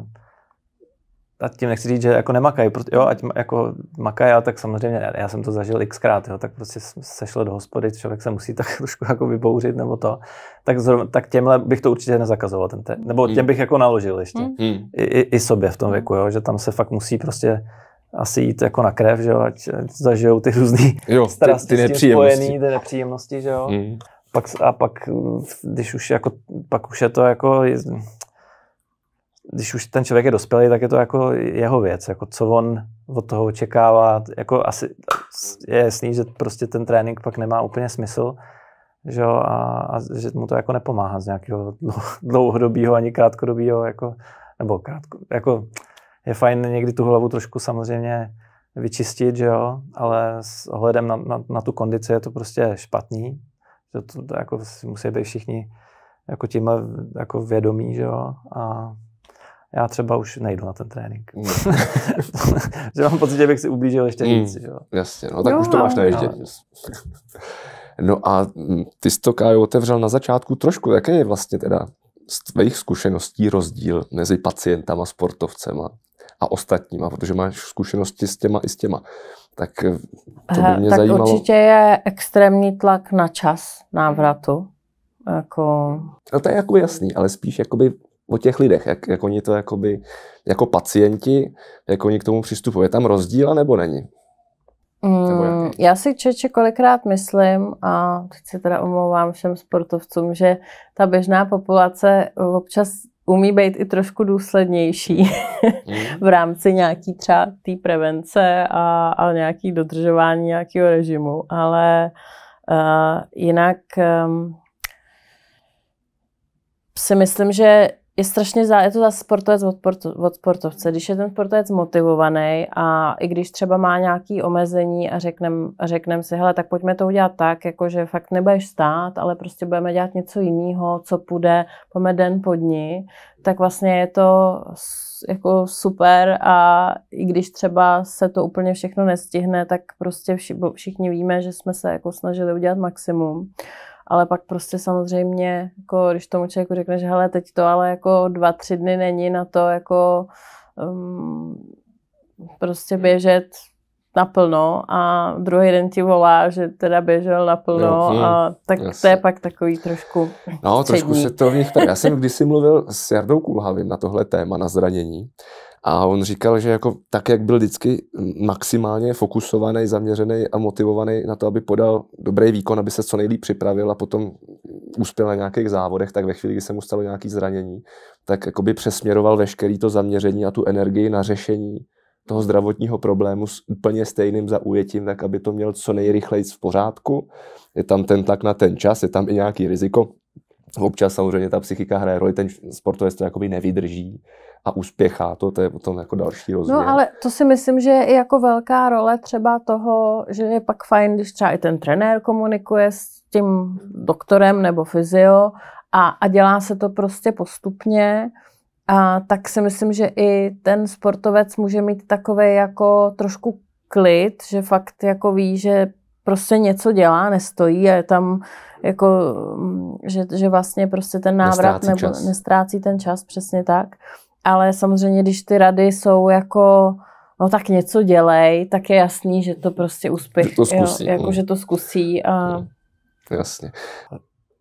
a tím nechci říct, že jako nemakají, jo, ať jako makají, ale tak samozřejmě, já jsem to zažil xkrát, jo, tak prostě sešlo do hospody, člověk se musí tak trošku jako vybouřit nebo to, tak, zrovna, tak těmhle bych to určitě nezakazoval, ten te, nebo hmm. těm bych jako naložil ještě, hmm. hmm. I, i, i, sobě v tom hmm. věku, jo, že tam se fakt musí prostě asi jít jako na krev, že jo, ať, zažijou ty různé jo, ty, ty nepříjemnosti. spojený, ty nepříjemnosti, že jo. Hmm. Pak, a pak, když už jako, pak už je to jako, když už ten člověk je dospělý, tak je to jako jeho věc, jako co on od toho očekává. Jako asi je jasný, že prostě ten trénink pak nemá úplně smysl, že jo, a, a že mu to jako nepomáhá z nějakého dlouhodobého ani krátkodobého, jako, nebo krátko, jako je fajn někdy tu hlavu trošku samozřejmě vyčistit, že jo, ale s ohledem na, na, na tu kondici je to prostě špatný, že to, to, to jako musí být všichni jako tímhle jako vědomí, že jo, a já třeba už nejdu na ten trénink. Mm. že mám pocit, že bych si ublížil ještě hmm, víc. Jo. Jasně, no tak jo, už to máš no. na ježdění. Ale... no a ty jsi to, Kájo, otevřel na začátku trošku. Jaký je vlastně teda z tvých zkušeností rozdíl mezi pacientama, sportovcema a ostatníma, protože máš zkušenosti s těma i s těma. Tak to by eh, mě tak zajímalo. určitě je extrémní tlak na čas návratu. Jako... No to je jako jasný, ale spíš jakoby o těch lidech, jak, jak oni to jakoby, jako pacienti, jak oni k tomu přistupují. Je tam rozdíl, nebo není? Mm, já si čeče kolikrát myslím, a teď se teda omlouvám všem sportovcům, že ta běžná populace občas umí být i trošku důslednější mm. v rámci nějaký třeba té prevence a, a nějaký dodržování nějakého režimu, ale uh, jinak um, si myslím, že je strašně zá, je to zase sportovec od, sportu, od sportovce. Když je ten sportovec motivovaný a i když třeba má nějaké omezení a řekneme řeknem si, hele, tak pojďme to udělat tak, jako že fakt nebudeš stát, ale prostě budeme dělat něco jiného, co půjde, pojďme den po dní, tak vlastně je to jako super a i když třeba se to úplně všechno nestihne, tak prostě vši, všichni víme, že jsme se jako snažili udělat maximum ale pak prostě samozřejmě, jako když tomu člověku řekneš, hele, teď to ale jako dva, tři dny není na to jako um, prostě hmm. běžet naplno a druhý den ti volá, že teda běžel naplno jo, hm, a tak jasný. to je pak takový trošku No, střední. trošku se to v nich... Já jsem kdysi mluvil s Jardou Kulhavým na tohle téma, na zranění a on říkal, že jako tak, jak byl vždycky maximálně fokusovaný, zaměřený a motivovaný na to, aby podal dobrý výkon, aby se co nejlíp připravil a potom uspěl na nějakých závodech, tak ve chvíli, kdy se mu stalo nějaké zranění, tak jako by přesměroval veškerý to zaměření a tu energii na řešení toho zdravotního problému s úplně stejným zaujetím, tak aby to měl co nejrychleji v pořádku. Je tam ten tak na ten čas, je tam i nějaký riziko, občas samozřejmě ta psychika hraje roli, ten sportovec to jakoby nevydrží a uspěchá to, to je potom jako další no, rozměr. No ale to si myslím, že je i jako velká role třeba toho, že je pak fajn, když třeba i ten trenér komunikuje s tím doktorem nebo fyzio a, a dělá se to prostě postupně, a tak si myslím, že i ten sportovec může mít takový jako trošku klid, že fakt jako ví, že prostě něco dělá, nestojí a je tam jako, mm, že, že vlastně prostě ten návrat nestrácí nebo čas. nestrácí ten čas, přesně tak. Ale samozřejmě, když ty rady jsou jako no tak něco dělej, tak je jasný, že to prostě úspěch, že to zkusí. Jo, jako, mm. že to zkusí. A... Mm. Jasně.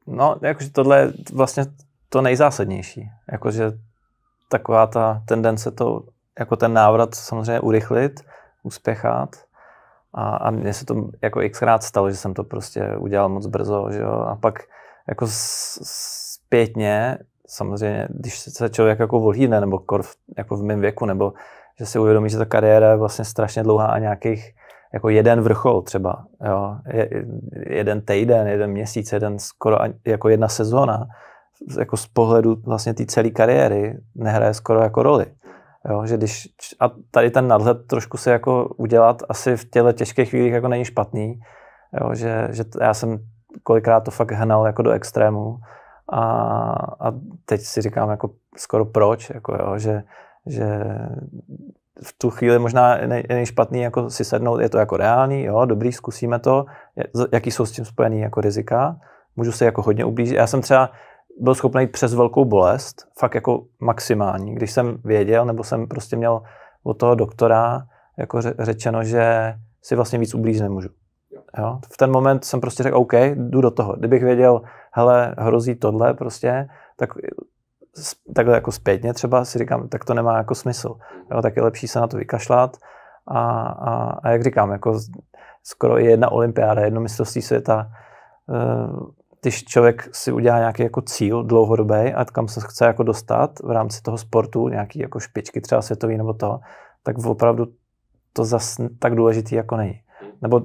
No, jakože tohle je vlastně to nejzásadnější. Jakože taková ta tendence to, jako ten návrat samozřejmě urychlit, uspěchat, a, a mně se to jako xkrát stalo, že jsem to prostě udělal moc brzo, že jo. A pak jako zpětně, samozřejmě, když se člověk jako volhýne, nebo korv, jako v mém věku, nebo že si uvědomí, že ta kariéra je vlastně strašně dlouhá a nějakých jako jeden vrchol třeba, jo, jeden týden, jeden měsíc, jeden skoro jako jedna sezóna, jako z pohledu vlastně té celé kariéry nehraje skoro jako roli. Jo, že když, a tady ten nadhled trošku se jako udělat asi v těle těžkých chvílích jako není špatný, jo, že, že já jsem kolikrát to fakt hnal jako do extrému a, a teď si říkám jako skoro proč, jako jo, že, že v tu chvíli možná není špatný jako si sednout, je to jako reálný, jo, dobrý, zkusíme to, jaký jsou s tím spojený jako rizika, můžu se jako hodně ublížit. Já jsem třeba byl schopný jít přes velkou bolest, fakt jako maximální. Když jsem věděl, nebo jsem prostě měl od toho doktora jako řečeno, že si vlastně víc ublíž nemůžu. Jo? V ten moment jsem prostě řekl, OK, jdu do toho. Kdybych věděl, hele, hrozí tohle prostě, tak takhle jako zpětně třeba si říkám, tak to nemá jako smysl. Jo? Tak je lepší se na to vykašlat a, a, a jak říkám, jako skoro i jedna olympiáda, jedno mistrovství světa, eh, když člověk si udělá nějaký jako cíl dlouhodobý a kam se chce jako dostat v rámci toho sportu, nějaký jako špičky třeba světový nebo to, tak opravdu to zas tak důležitý jako není. Nebo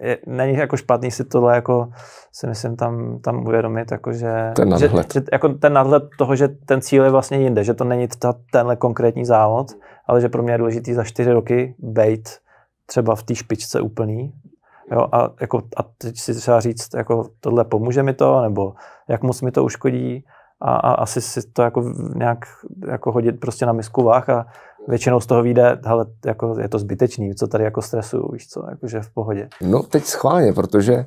eh, je, není jako špatný si tohle jako si myslím tam, tam uvědomit, jako že, ten nadhled. že, že jako ten nadhled toho, že ten cíl je vlastně jinde, že to není ta, tenhle konkrétní závod, ale že pro mě je důležitý za čtyři roky být třeba v té špičce úplný, Jo, a, jako, a teď si třeba říct, jako, tohle pomůže mi to, nebo jak moc mi to uškodí a, a asi si to jako nějak jako hodit prostě na misku váh a většinou z toho vyjde, hele, jako je to zbytečný, co tady jako stresuju, víš co, jakože v pohodě. No teď schválně, protože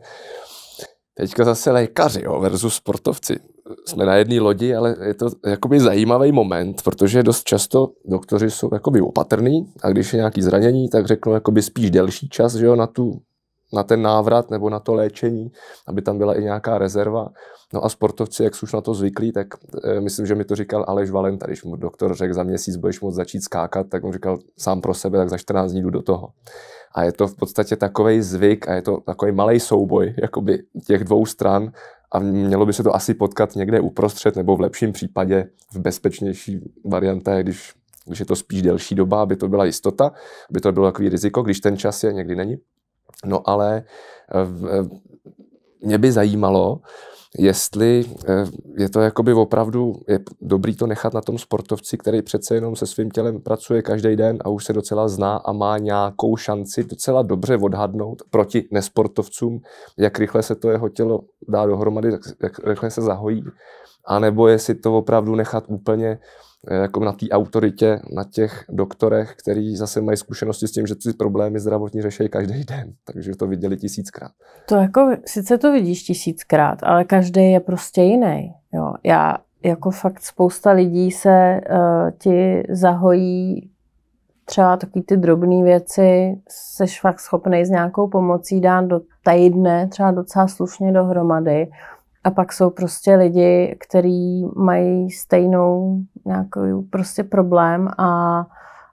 teďka zase lékaři jo, versus sportovci. Jsme na jedné lodi, ale je to jakoby zajímavý moment, protože dost často doktoři jsou jakoby opatrný a když je nějaký zranění, tak řeknou jakoby spíš delší čas že jo, na tu na ten návrat nebo na to léčení, aby tam byla i nějaká rezerva. No a sportovci, jak jsou už na to zvyklí, tak e, myslím, že mi to říkal Aleš Valenta, když mu doktor řekl, za měsíc budeš moc začít skákat, tak on říkal sám pro sebe, tak za 14 dní jdu do toho. A je to v podstatě takový zvyk a je to takový malý souboj jakoby těch dvou stran a mělo by se to asi potkat někde uprostřed nebo v lepším případě v bezpečnější variantě, když, když je to spíš delší doba, aby to byla jistota, aby to bylo takový riziko, když ten čas je, někdy není. No ale eh, eh, mě by zajímalo, jestli eh, je to jakoby opravdu je dobrý to nechat na tom sportovci, který přece jenom se svým tělem pracuje každý den a už se docela zná a má nějakou šanci docela dobře odhadnout proti nesportovcům, jak rychle se to jeho tělo dá dohromady, jak rychle se zahojí, anebo jestli to opravdu nechat úplně Eh, jako na té autoritě, na těch doktorech, kteří zase mají zkušenosti s tím, že ty problémy zdravotní řeší každý den, takže to viděli tisíckrát. To jako, sice to vidíš tisíckrát, ale každý je prostě jiný. Jo. Já jako fakt spousta lidí se uh, ti zahojí třeba takový ty drobné věci, jsi fakt schopný s nějakou pomocí dát do týdne, třeba docela slušně dohromady. A pak jsou prostě lidi, kteří mají stejnou nějaký prostě problém a,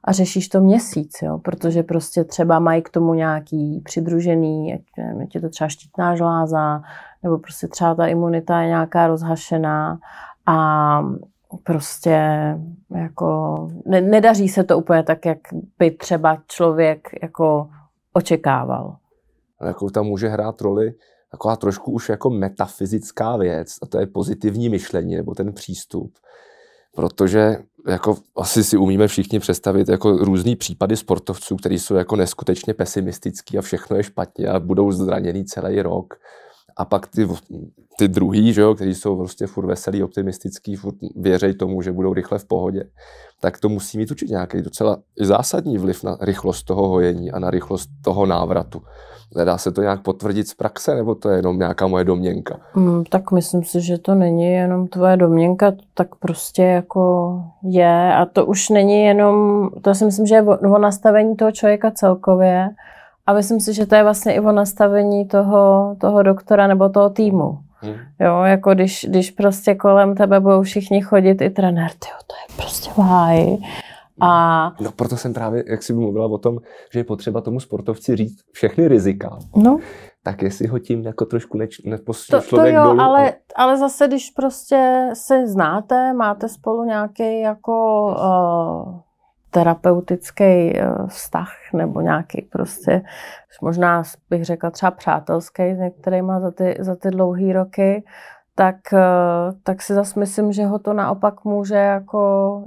a řešíš to měsíc, jo? protože prostě třeba mají k tomu nějaký přidružený, ať nevím, je to třeba štítná žláza, nebo prostě třeba ta imunita je nějaká rozhašená a prostě jako ne, nedaří se to úplně tak, jak by třeba člověk jako očekával. Jako tam může hrát roli taková trošku už jako metafyzická věc, a to je pozitivní myšlení nebo ten přístup, protože jako asi si umíme všichni představit jako různý případy sportovců, kteří jsou jako neskutečně pesimistický a všechno je špatně a budou zraněný celý rok a pak ty, ty druhý, že jo, kteří jsou prostě furt veselí, optimistický, furt věřej tomu, že budou rychle v pohodě, tak to musí mít určitě nějaký docela zásadní vliv na rychlost toho hojení a na rychlost toho návratu. Nedá se to nějak potvrdit z praxe, nebo to je jenom nějaká moje domněnka? Mm, tak myslím si, že to není jenom tvoje domněnka, tak prostě jako je. A to už není jenom, to si myslím, že je o, o nastavení toho člověka celkově. A myslím si, že to je vlastně i o nastavení toho, toho doktora nebo toho týmu. Hmm. Jo, jako když, když prostě kolem tebe budou všichni chodit i trenér, tyjo, to je prostě váj. A... No proto jsem právě, jak jsi mluvila o tom, že je potřeba tomu sportovci říct všechny rizika. No. Tak jestli ho tím jako trošku neč, neposlu, to, to jo, dolů. ale, ale zase, když prostě se znáte, máte spolu nějaký jako uh, terapeutický eh, vztah nebo nějaký prostě, možná bych řekla třeba přátelský s některýma za ty, za ty dlouhé roky tak, eh, tak si zase myslím, že ho to naopak může jako,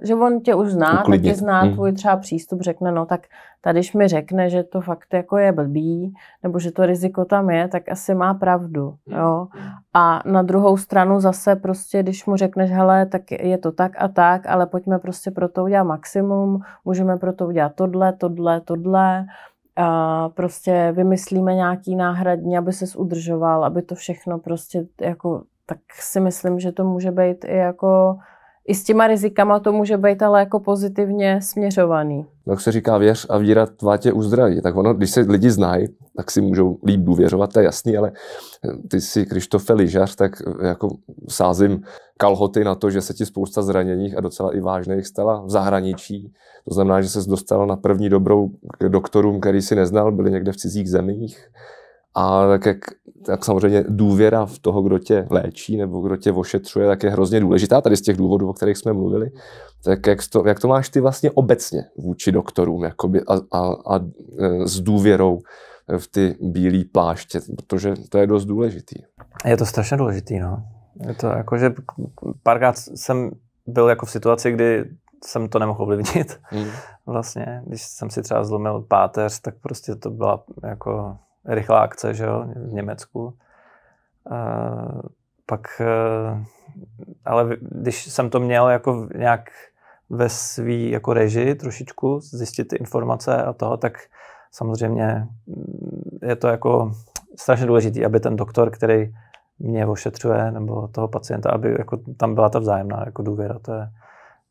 že on tě už zná, Uklidnit. tě zná hmm. tvůj třeba přístup, řekne, no tak tady, když mi řekne, že to fakt jako je blbý, nebo že to riziko tam je, tak asi má pravdu, hmm. jo. A na druhou stranu zase prostě, když mu řekneš, hele, tak je to tak a tak, ale pojďme prostě pro to udělat maximum, můžeme pro to udělat tohle, tohle, tohle, a prostě vymyslíme nějaký náhradní, aby se udržoval, aby to všechno prostě jako tak si myslím, že to může být i jako i s těma rizikama to může být ale jako pozitivně směřovaný. Jak se říká, věř a víra tvá tě uzdraví. Tak ono, když se lidi znají, tak si můžou líp důvěřovat, to je jasný, ale eh, ty si Krištofe Ližař, tak eh, jako sázím kalhoty na to, že se ti spousta zraněních a docela i vážných stala v zahraničí. To znamená, že se dostal na první dobrou k doktorům, který si neznal, byli někde v cizích zemích a tak, jak, tak samozřejmě důvěra v toho, kdo tě léčí nebo kdo tě ošetřuje, tak je hrozně důležitá tady z těch důvodů, o kterých jsme mluvili. Tak jak to, jak to máš ty vlastně obecně vůči doktorům jakoby, a, a, a e, s důvěrou v ty bílé pláště, protože to je dost důležitý. Je to strašně důležitý, no. Je to jako, že párkrát jsem byl jako v situaci, kdy jsem to nemohl ovlivnit. Mm. Vlastně, když jsem si třeba zlomil páteř, tak prostě to byla jako rychlá akce, že jo, v Německu. A pak, e, ale když jsem to měl jako nějak ve svý jako režii trošičku, zjistit ty informace a toho, tak samozřejmě mm, je to jako strašně důležité, aby ten doktor, který mě ošetřuje, nebo toho pacienta, aby jako tam byla ta vzájemná jako důvěra, to je,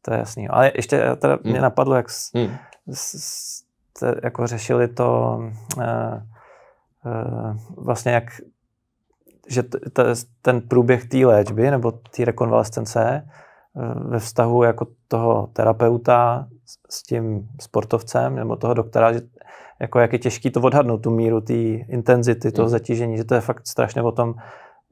to je jasný. Ale ještě e, teda mě hmm. napadlo, jak hmm. jste jako řešili to, e, Eh, vlastně jak že t, t, ten průběh té léčby nebo té rekonvalescence eh, ve vztahu jako toho terapeuta s tím sportovcem nebo toho doktora, že jako jak je těžký to odhadnout, tu míru, té intenzity, toho hmm. zatížení, že to je fakt strašně o tom,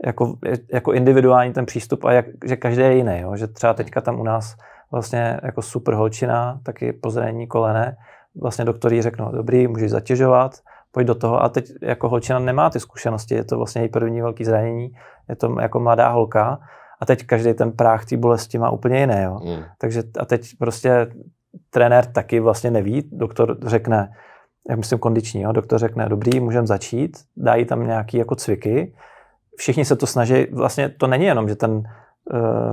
jako, jako individuální ten přístup a jak, že každý je jiný, jo? že třeba teďka tam u nás vlastně jako super holčina, taky po kolene, vlastně doktorí řeknou, dobrý, můžeš zatěžovat, pojď do toho. A teď jako holčina nemá ty zkušenosti, je to vlastně její první velký zranění, je to jako mladá holka a teď každý ten práh té bolesti má úplně jiné Jo. Mm. Takže a teď prostě trenér taky vlastně neví, doktor řekne, jak myslím kondiční, jo, doktor řekne, dobrý, můžeme začít, dají tam nějaké jako cviky, všichni se to snaží, vlastně to není jenom, že ten uh,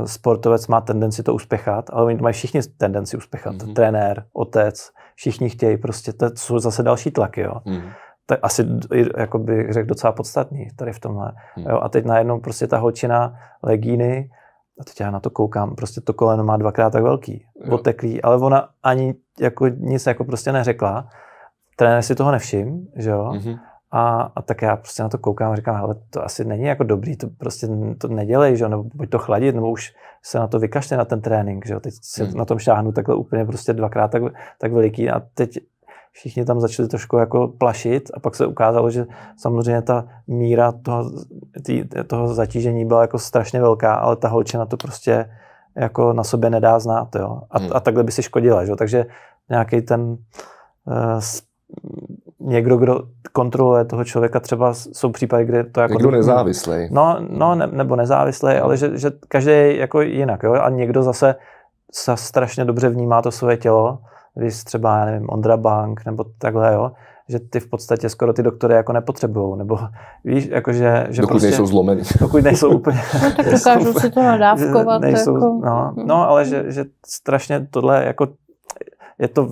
sportovec má tendenci to uspěchat, ale oni mají všichni tendenci uspěchat, mm-hmm. trenér, otec, všichni chtějí prostě, to jsou zase další tlaky, jo. Mm-hmm to je asi, jako bych řekl, docela podstatný tady v tomhle. Hmm. Jo, a teď najednou prostě ta holčina legíny, a teď já na to koukám, prostě to koleno má dvakrát tak velký, jo. oteklý, ale ona ani jako nic jako prostě neřekla. Trenér si toho nevšim, že jo. Mm-hmm. A, a, tak já prostě na to koukám a říkám, ale to asi není jako dobrý, to prostě to nedělej, že jo, nebo buď to chladit, nebo už se na to vykašte na ten trénink, že jo, teď si hmm. na tom šáhnu takhle úplně prostě dvakrát tak, tak veliký a teď všichni tam začali trošku jako plašit a pak se ukázalo, že samozřejmě ta míra toho, tý, toho zatížení byla jako strašně velká, ale ta holčina to prostě jako na sobě nedá znát, jo. A, hmm. a takhle by si škodila, jo. Takže nějaký ten uh, někdo, kdo kontroluje toho člověka, třeba jsou případy, kde to jako... Někdo nezávislý. No, no ne, nebo nezávislý, hmm. ale že, že každý je jako jinak, jo. A někdo zase se strašně dobře vnímá to své tělo, když třeba, já nevím, Ondra Bank nebo takhle, jo, že ty v podstatě skoro ty doktory jako nepotřebují, nebo víš, jakože... Že dokud prostě, nejsou zlomený. Dokud nejsou úplně... no, tak dokážou si to nadávkovat. Nejsou, jako... no, mhm. no, ale že, že strašně tohle jako je to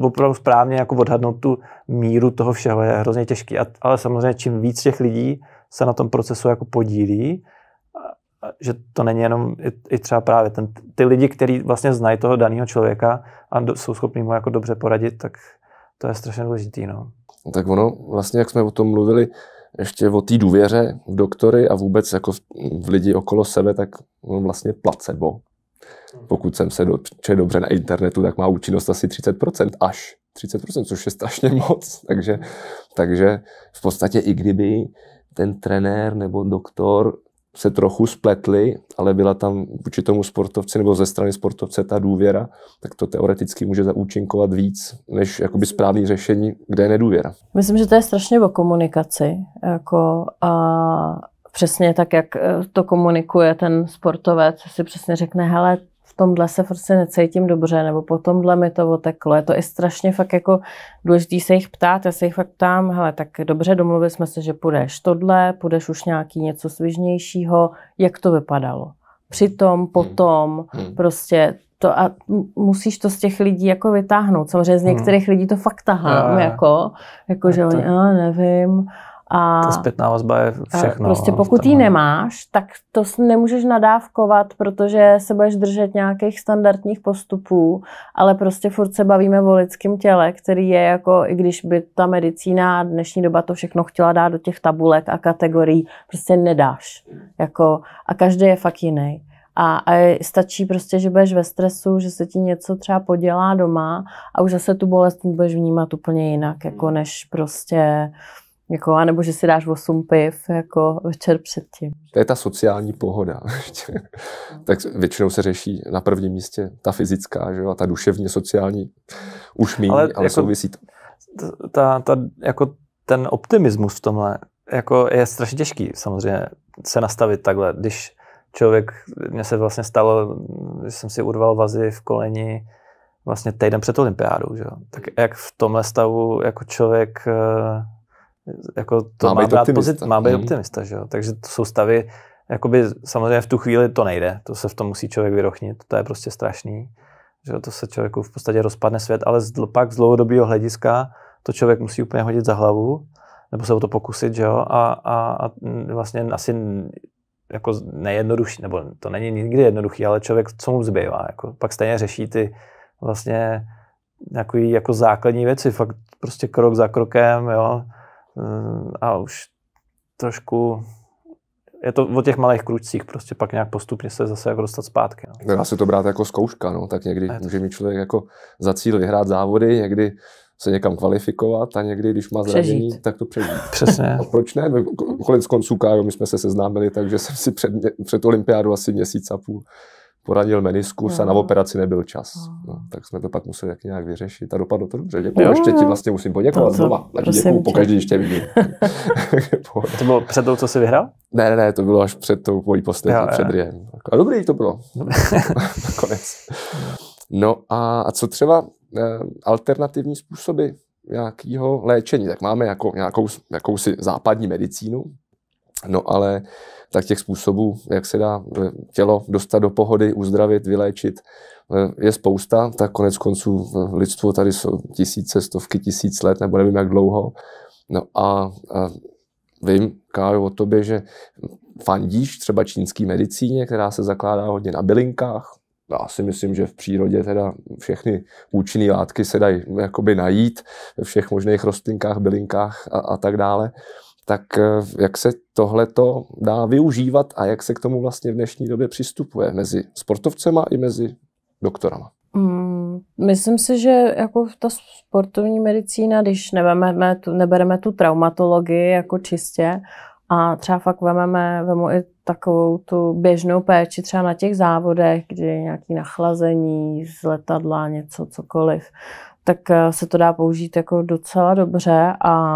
opravdu správně jako odhadnout tu míru toho všeho je hrozně těžký, ale samozřejmě čím víc těch lidí se na tom procesu jako podílí, že to není jenom i, i třeba právě ten, ty lidi, kteří vlastně znají toho daného člověka a do, jsou schopní mu jako dobře poradit, tak to je strašně důležitý. No. Tak ono, vlastně jak jsme o tom mluvili, ještě o té důvěře v doktory a vůbec jako v, v lidi okolo sebe, tak no, vlastně placebo. Pokud jsem se dočetl dobře na internetu, tak má účinnost asi 30% až. 30%, což je strašně moc. Takže, takže v podstatě i kdyby ten trenér nebo doktor se trochu spletli, ale byla tam vůči tomu sportovci nebo ze strany sportovce ta důvěra, tak to teoreticky může zaúčinkovat víc, než jakoby správný řešení, kde je nedůvěra. Myslím, že to je strašně o komunikaci. Jako a přesně tak, jak eh, to komunikuje ten sportovec, si přesně řekne, hele, tomhle se prostě necítím dobře, nebo po tomhle mi to oteklo. Je to i strašně fakt jako důležitý se jich ptát. Já se jich fakt ptám, hele, tak dobře, domluvili jsme se, že půjdeš tohle, půjdeš už nějaký něco svižnějšího, jak to vypadalo. Přitom, hmm. potom, hmm. prostě to a musíš to z těch lidí jako vytáhnout. Samozřejmě z hmm. některých hmm. lidí to fakt tahám, a, jako, jako že to... oni, a nevím, a ta zpětná vazba je všechno. Prostě no, pokud ji no. nemáš, tak to nemůžeš nadávkovat, protože se budeš držet nějakých standardních postupů, ale prostě furt se bavíme o lidském těle, který je jako, i když by ta medicína dnešní doba to všechno chtěla dát do těch tabulek a kategorií, prostě nedáš. Jako, a každý je fakt jiný. A, a stačí prostě, že budeš ve stresu, že se ti něco třeba podělá doma a už zase tu bolest budeš vnímat úplně jinak, jako než prostě jako, anebo že si dáš 8 piv jako večer předtím. To je ta sociální pohoda. tak většinou se řeší na prvním místě ta fyzická, že jo, a ta duševně sociální už míní, ale, ale jako, souvisí to. Ta, ta, jako ten optimismus v tomhle jako je strašně těžký samozřejmě se nastavit takhle, když člověk, mně se vlastně stalo, že jsem si urval vazy v koleni vlastně týden před olympiádou, že tak jak v tomhle stavu jako člověk eh, jako to má, být optimista. Má být mhm. optimista, že jo? Takže to jsou stavy, jakoby samozřejmě v tu chvíli to nejde, to se v tom musí člověk vyrochnit, to je prostě strašný, že jo? to se člověku v podstatě rozpadne svět, ale z, pak z dlouhodobého hlediska to člověk musí úplně hodit za hlavu, nebo se o to pokusit, že jo, a, a, a vlastně asi jako nejjednodušší, nebo to není nikdy jednoduchý, ale člověk, co mu zbývá, jako, pak stejně řeší ty vlastně nějaký jako základní věci, fakt prostě krok za krokem, jo, Eh, a už trošku je to o těch malých kručcích, prostě pak nějak postupně se zase jako dostat zpátky. No. Dá no, se to brát jako zkouška, no, tak někdy to... může mít člověk jako za cíl vyhrát závody, někdy se někam kvalifikovat a někdy, když má zranění, přežít. tak to přežít. Přesně. A proč ne? No, konec konců, Kájo, my jsme se seznámili, takže jsem si před, před olympiádu asi měsíc a půl poradil meniskus no. a na operaci nebyl čas. No. No, tak jsme to pak museli jak nějak vyřešit a dopadlo to dobře. Děkuji, ještě ti vlastně musím poděkovat no, to, znova. Tak děkuji, po každý ještě vidím. to bylo před tou, co jsi vyhrál? Ne, ne, to bylo až před tou mojí poslední, jo, před Rien. A dobrý to bylo. Nakonec. No a, a co třeba eh, alternativní způsoby nějakého léčení? Tak máme jako, nějakou, jakousi západní medicínu, No ale tak těch způsobů, jak se dá eh, tělo dostat do pohody, uzdravit, vyléčit, eh, je spousta, tak konec konců eh, lidstvo tady jsou tisíce, stovky tisíc let, nebo nevím jak dlouho. No a, a vím, káju o tobě, že fandíš třeba čínský medicíně, která se zakládá hodně na bylinkách. Já si myslím, že v přírodě teda všechny účinné látky se dají jakoby najít ve všech možných rostlinkách, bylinkách a, a tak dále tak eh, jak se tohleto dá využívat a jak se k tomu vlastně v dnešní době přistupuje mezi sportovcema i mezi doktorama? Hmm, myslím si, že jako ta sportovní medicína, když nebereme tu, nebereme tu traumatologii jako čistě a třeba fakt vememe, vemu i takovou tu běžnou péči třeba na těch závodech, kdy je nějaké nachlazení z letadla, něco, cokoliv, tak eh, se to dá použít jako docela dobře a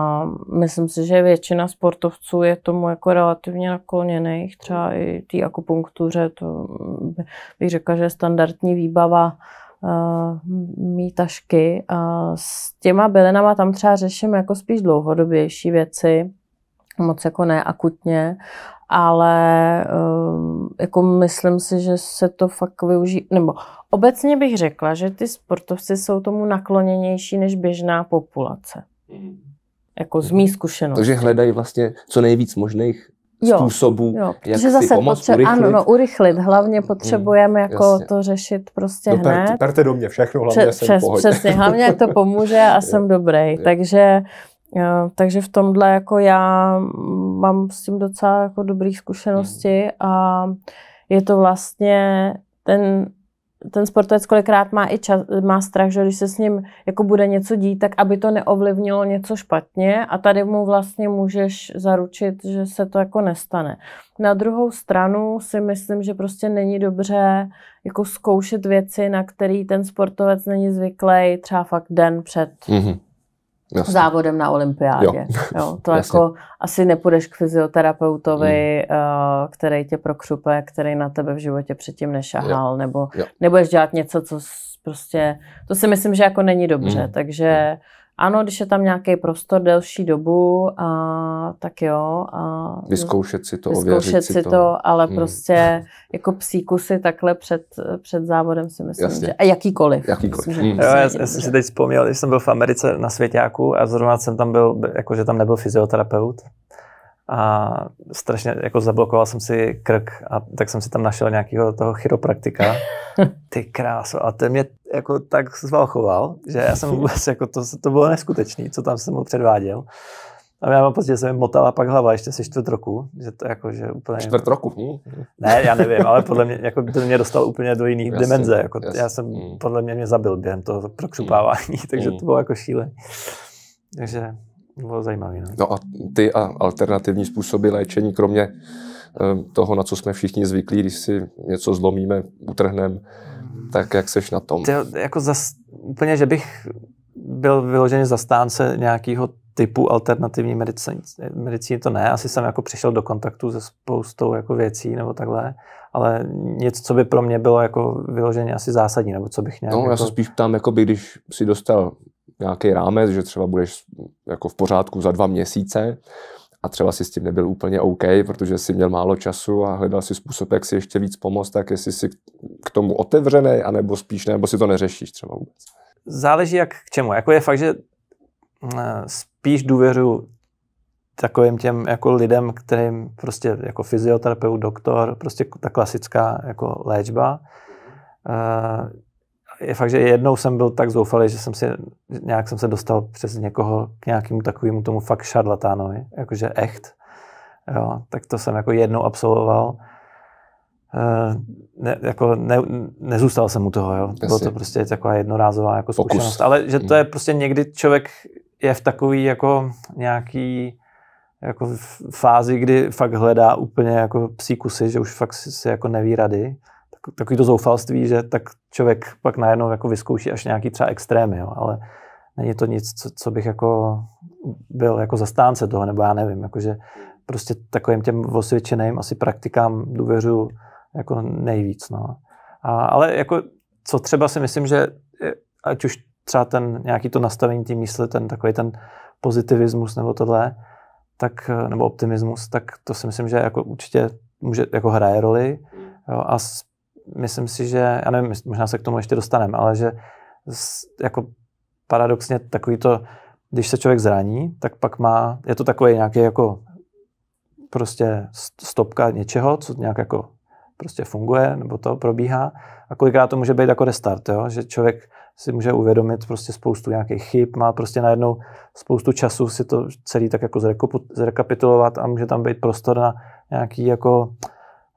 myslím si, že většina sportovců je tomu jako relativně nakloněných, třeba i té akupunktuře, to bych řekla, že je standardní výbava eh, mý tašky. A s těma bylinama tam třeba řeším jako spíš dlouhodobější věci, moc jako ne akutně, ale eh, jako myslím si, že se to fakt využije, nebo obecně bych řekla, že ty sportovci jsou tomu nakloněnější než běžná populace. Mm-hmm. Jako z mý zkušenosti. Takže hledají vlastně co nejvíc možných způsobů, jo, jo, jak si zase pomoct potře- urychlit. Ano, no, urychlit. Hlavně mm, potřebujeme mm, jako jasně. to řešit prostě no, hned. Perte, perte do mě všechno, hlavně přes, jsem přes, Přesně, hlavně to pomůže a jsem dobrý. Takže takže v tomhle jako já mám s tím docela jako dobrých zkušenosti hmm. a je to vlastně ten ten sportovec kolikrát má i čas, má strach, že když se s ním jako bude něco dít, tak aby to neovlivnilo něco špatně a tady mu vlastně můžeš zaručit, že se to jako nestane. Na druhou stranu si myslím, že prostě není dobře jako zkoušet věci, na který ten sportovec není zvyklý třeba fakt den před. Mm-hmm Jasně. závodem na olympiádě. Jo. Jo, to Jasně. jako asi nepůjdeš k fyzioterapeutovi, mm. který tě prokřupe, který na tebe v životě předtím nešahal, jo. nebo jo. nebudeš dělat něco, co prostě, to si myslím, že jako není dobře, mm. takže... Hmm. Ano, když je tam nějaký prostor delší dobu, a, tak jo. A, vyzkoušet si to, vyzkoušet ověřit si to. to ale hmm. prostě jako psíku si takhle před, před závodem si myslím, Jasně. že a jakýkoliv. jakýkoliv. Myslím, hmm. že, jo, já, já jsem si teď vzpomněl, když jsem byl v Americe na Svěťáku a zrovna jsem tam byl, jakože tam nebyl fyzioterapeut, a strašně jako zablokoval jsem si krk a tak jsem si tam našel nějakého toho chiropraktika. Ty kráso. A ten mě jako tak zvalchoval, že já jsem vůbec, jako to, to bylo neskutečný, co tam jsem mu předváděl. A já mám pocit, že se mi motala pak hlava ještě se čtvrt roku, že to jako, že úplně... Čtvrt roku? Hm? Ne, já nevím, ale podle mě, jako to mě dostal úplně do jiných jasný, dimenze, jako já jsem, hm. podle mě mě zabil během toho prokřupávání, hm, takže to bylo jako šílené. Takže bylo zajímavé. No. no a ty a alternativní způsoby léčení, kromě eh, toho, na co jsme všichni zvyklí, když si něco zlomíme, utrhneme, mhm. tak jak seš na tom? To jako zas, úplně, že bych byl vyloženě zastánce nějakého typu alternativní medicíny, medicíny, to ne. Asi jsem jako přišel do kontaktu se spoustou jako věcí nebo takhle, ale něco, co by pro mě bylo jako vyloženě asi zásadní, nebo co bych nějak... No, jako... já se jako- spíš ptám, jako by, když si dostal nějaký rámec, že třeba budeš jako v pořádku za dva měsíce a třeba si s tím nebyl úplně OK, protože si měl málo času a hledal si způsob, jak si ještě víc pomoct, tak jestli si k tomu otevřený, anebo spíš ne, nebo si to neřešíš třeba vůbec. Záleží jak k čemu. Jako je fakt, že eh, spíš důvěřu takovým těm jako lidem, kterým prostě jako fyzioterapeut, doktor, prostě ta klasická jako léčba. Eh, je fakt, že jednou jsem byl tak zoufalý, že jsem si, nějak jsem se dostal přes někoho k nějakému takovému tomu fakt šarlatánovi, jakože echt. Jo, tak to jsem jako jednou absolvoval. Eh, ne, jako ne, nezůstal jsem u toho, jo. Bylo to prostě taková jednorázová jako Pokus. Ale že to mm. je prostě někdy člověk je v takový jako nějaký jako v fázi, kdy fakt hledá úplně jako psí kusy, že už fakt si, si jako neví rady takový to zoufalství, že tak člověk pak najednou jako vyzkouší až nějaký třeba extrémy, jo, ale není to nic, co, co bych jako byl jako zastánce toho, nebo já nevím, jakože prostě takovým těm osvědčeným asi praktikám důvěřu jako nejvíc, no. A, ale jako, co třeba si myslím, že ať už třeba ten nějaký to nastavení té mysli, ten takový ten pozitivismus nebo tohle, tak, nebo optimismus, tak to si myslím, že jako určitě může, jako hraje roli jo, a myslím si, že, já nevím, možná se k tomu ještě dostaneme, ale že jako paradoxně takový to, když se člověk zraní, tak pak má, je to takový nějaký jako prostě stopka něčeho, co nějak jako prostě funguje, nebo to probíhá. A kolikrát to může být jako restart, jo? že člověk si může uvědomit prostě spoustu nějakých chyb, má prostě najednou spoustu času si to celý tak jako zrekapitulovat a může tam být prostor na nějaký jako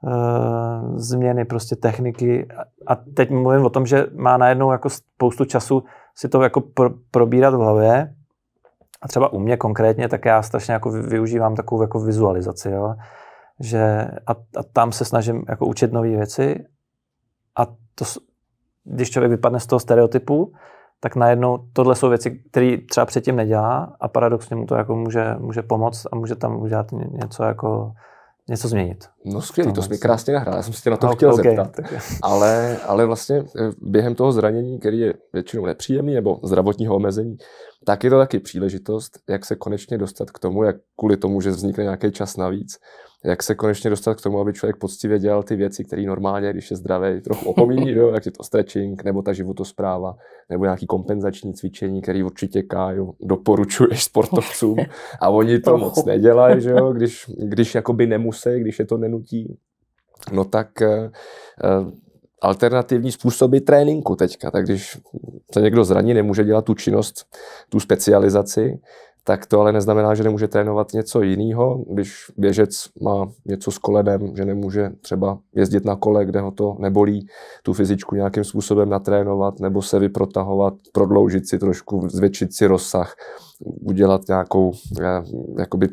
Eh, změny prostě techniky. A teď mluvím o tom, že má najednou jako spoustu času si to jako pro, probírat v hlavě. A třeba u mě konkrétně, tak já strašně jako využívám takovou jako vizualizaci, jo. Že a, a tam se snažím jako učit nové věci a to, když člověk vypadne z toho stereotypu, tak najednou tohle jsou věci, které třeba předtím nedělá a paradoxně mu to jako může, může pomoct a může tam udělat něco jako něco změnit. No skvělý, to jsi mi krásně nahrál, já jsem se tě na to okay, chtěl okay, zeptat. Ale, ale vlastně eh, během toho zranění, který je většinou nepříjemný, nebo zdravotního omezení, tak je to taky příležitost, jak se konečně dostat k tomu, jak kvůli tomu, že vznikne nějaký čas navíc, jak se konečně dostat k tomu, aby člověk poctivě dělal ty věci, které normálně, když je zdravý, trochu opomíní, jo, jak je to stretching, nebo ta životospráva, nebo nějaký kompenzační cvičení, který určitě Káju doporučuješ sportovcům a oni to moc nedělají, že jo, když, když jakoby nemusí, když je to nen zapomenutí, no tak eh, eh, alternativní způsoby tréninku teďka. Tak když se někdo zraní, nemůže dělat tu činnost, tu specializaci, tak to ale neznamená, že nemůže trénovat něco jiného. Když běžec má něco s kolenem, že nemůže třeba jezdit na kole, kde ho to nebolí, tu fyzičku nějakým způsobem natrénovat nebo se vyprotahovat, prodloužit si trošku, zvětšit si rozsah, udělat nějakou, eh, jakoby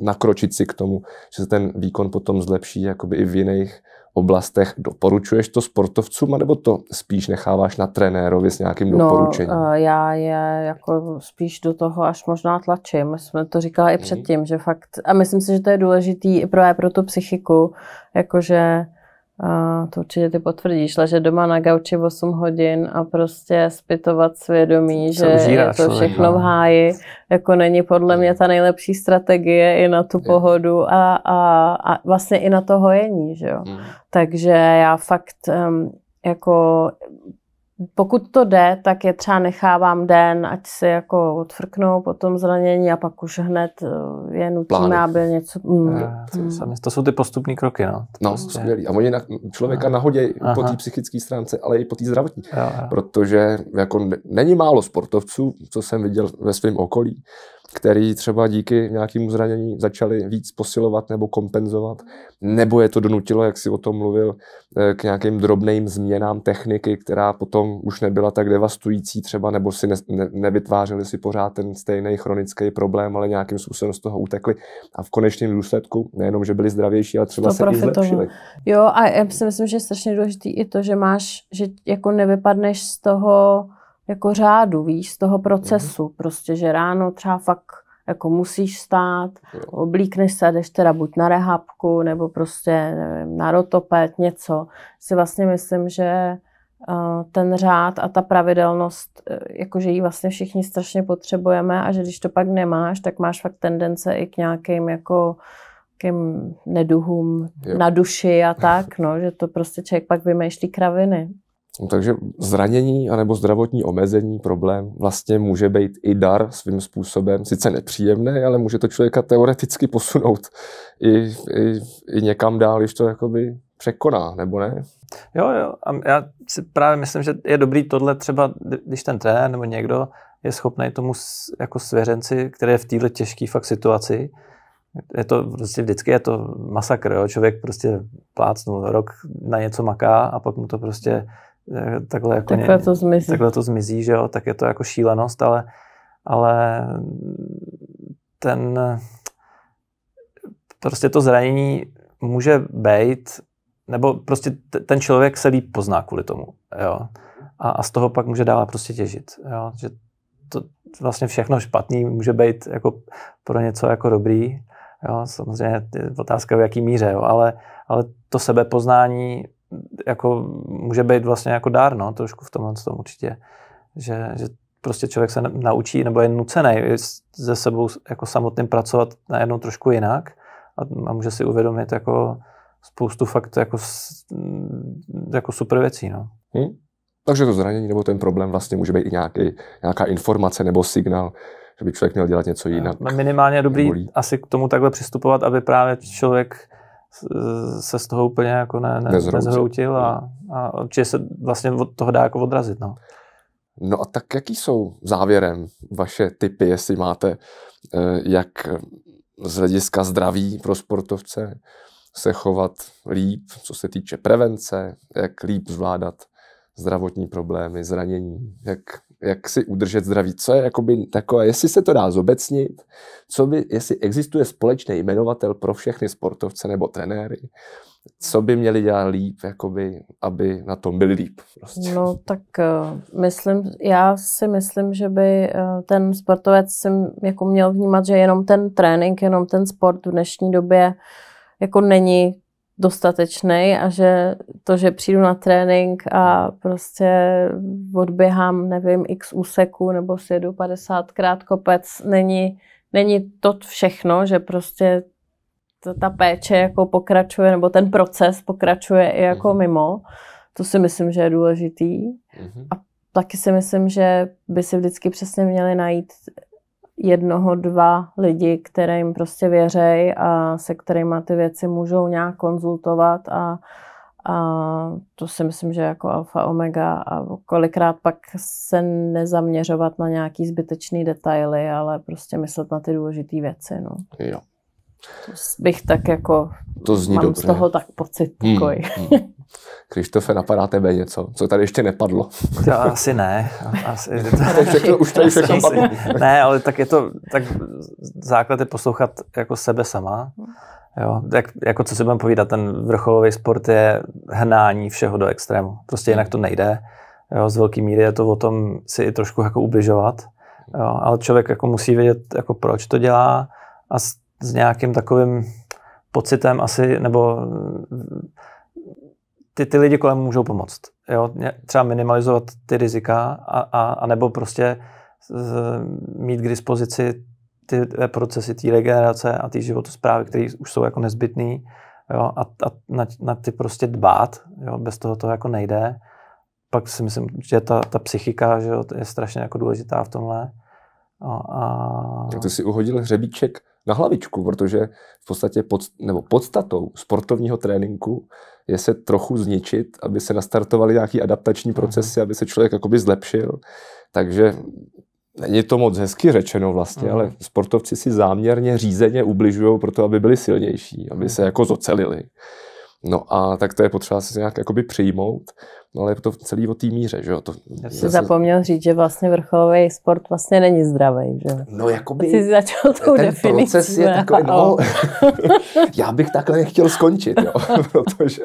nakročit si k tomu, že se ten výkon potom zlepší jakoby i v jiných oblastech. Doporučuješ to sportovcům, nebo to spíš necháváš na trenérovi s nějakým no, doporučením? Eh, já je jako spíš do toho až možná tlačím. Jsme to říkala i mhm. předtím, že fakt, a myslím si, že to je důležitý i pro, pro tu psychiku, jakože a to určitě ty potvrdíš, že doma na gauči 8 hodin a prostě zpytovat svědomí, že je to všechno no. v háji, jako není podle mě hmm. ta nejlepší strategie i na tu pohodu a, a, a vlastně i na to hojení, že jo. Hmm. Takže já fakt jako pokud to jde, tak je třeba nechávám den, ať se jako odfrknou po tom zranění a pak už hned eh, je nutíme, aby něco... Mm, a, to, mm. to jsou ty postupní kroky, no. No, prostě. skvělý. A oni na, člověka nahodě po té psychické stránce, ale i po té zdravotní. Jo, jo. Protože jako není málo sportovců, co jsem viděl ve svém okolí, který třeba díky nějakému zranění začali víc posilovat nebo kompenzovat, nebo je to donutilo, jak si o tom mluvil, eh, k nějakým drobným změnám techniky, která potom už nebyla tak devastující třeba, nebo si ne, ne, nevytvářeli si pořád ten stejný chronický problém, ale nějakým způsobem z toho utekli a v konečném důsledku nejenom, že byli zdravější, ale třeba to se profitoval. i zlepšili. Jo a já si myslím, že je strašně důležité i to, že máš, že jako nevypadneš z toho jako řádu, víš, z toho procesu. Mm-hmm. Prostě, že ráno třeba fakt jako musíš stát, oblíkneš se, jdeš teda buď na rehabku, nebo prostě nevím, na rotopet, něco. Si vlastně myslím, že eh, ten řád a ta pravidelnost, eh, jakože ji vlastně všichni strašně potřebujeme a že když to pak nemáš, tak máš fakt tendence i k nějakým jako k neduhům jo. na duši a tak, no, že to prostě člověk pak vymýšlí kraviny. Takže zranění anebo zdravotní omezení, problém vlastně může být i dar svým způsobem, sice nepříjemný, ale může to člověka teoreticky posunout i, i, i někam dál, když to jakoby překoná, nebo ne? Jo, jo. A já si právě myslím, že je dobrý tohle třeba, když ten trenér nebo někdo je schopný tomu jako svěřenci, který je v této těžké fakt situaci, je to prostě vždycky je to masakr, jo? člověk prostě plácnul, rok na něco maká a pak mu to prostě takhle, jako takhle, ně, to zmizí. takhle to zmizí, že jo, tak je to jako šílenost, ale, ale ten prostě to zranění může být, nebo prostě ten člověk se líp pozná kvůli tomu, jo. A, a z toho pak může dále prostě těžit, jo. Že to vlastně všechno špatný může být jako pro něco jako dobrý, jo. Samozřejmě je otázka v jaký míře, jo. Ale, ale to sebepoznání jako může být vlastně jako dár, no, trošku v tomhle tom určitě. Že, že prostě člověk se naučí nebo je nucený se sebou jako samotným pracovat najednou trošku jinak a, a může si uvědomit jako spoustu fakt jako, jako super věcí. No. Hmm. Takže to zranění nebo ten problém vlastně může být i nějaký, nějaká informace nebo signál, že by člověk měl dělat něco no, jinak. No minimálně dobrý asi k tomu takhle přistupovat, aby právě člověk se z toho úplně jako ne, ne, nezhroutil, nezhroutil a, hmm. a určitě se vlastně od toho dá jako odrazit. No. No a tak jaký jsou závěrem vaše typy, jestli máte, eh, jak z hlediska zdraví pro sportovce se chovat líp, co se týče prevence, jak líp zvládat zdravotní problémy, zranění, jak jak si udržet zdraví, co je jakoby takové, jestli se to dá zobecnit, co by, jestli existuje společný jmenovatel pro všechny sportovce nebo trenéry, co by měli dělat líp, jakoby, aby na tom byli líp. Prostě. No tak uh, myslím, já si myslím, že by uh, ten sportovec si jako měl vnímat, že jenom ten trénink, jenom ten sport v dnešní době jako není dostatečný a že to, že přijdu na trénink a prostě odběhám, nevím, x úseků nebo si jedu 50krát kopec, není, není to všechno, že prostě ta péče jako pokračuje, nebo ten proces pokračuje i jako mm-hmm. mimo. To si myslím, že je důležitý. Mm-hmm. A taky si myslím, že by si vždycky přesně měli najít jednoho, dva lidi, které jim prostě věřej a se kterými ty věci můžou nějak konzultovat a, a to si myslím, že jako alfa omega a kolikrát pak se nezaměřovat na nějaký zbytečný detaily, ale prostě myslet na ty důležité věci. No. Jo. To bych tak jako, to zní mám dobře. z toho tak pocit Hmm, hmm. Krištofe, napadá tebe něco, co tady ještě nepadlo? To asi ne. Asi, to... všechno, už tady všechno padlo. Ne, ale tak je to, tak základ je poslouchat jako sebe sama. Jo, jak, jako co si budeme povídat, ten vrcholový sport je hnání všeho do extrému. Prostě jinak to nejde. Jo, z velké míry je to o tom si i trošku jako ubližovat. Jo, ale člověk jako musí vědět, jako proč to dělá a s, s nějakým takovým pocitem asi, nebo ty, ty lidi kolem můžou pomoct. Jo? Třeba minimalizovat ty rizika a, a, a nebo prostě z, mít k dispozici ty eh, procesy té regenerace a ty životosprávy, které už jsou jako nezbytné jo? a, a na, na ty prostě dbát, jo? bez toho to jako nejde. Pak si myslím, že ta, ta psychika že jo, je strašně jako důležitá v tomhle. A, no a... Tak to si uhodil hřebíček na hlavičku, protože v podstatě pod, nebo podstatou sportovního tréninku je se trochu zničit, aby se nastartovaly nějaké adaptační mhm. procesy, uh-huh. aby se člověk jakoby zlepšil. Takže není to moc hezky řečeno vlastně, uh-huh. ale sportovci si záměrně řízeně ubližují pro to, aby byli silnější, aby mhm. se jako zocelili. No a tak to je potřeba se nějak jakoby přijmout, no ale je to celý o té míře, že jo. To, Já jsem zase... zapomněl říct, že vlastně vrcholový sport vlastně není zdravý, že No jakoby... Jsi začal tou ten definici. proces je takový, no, já bych takhle nechtěl skončit, jo, protože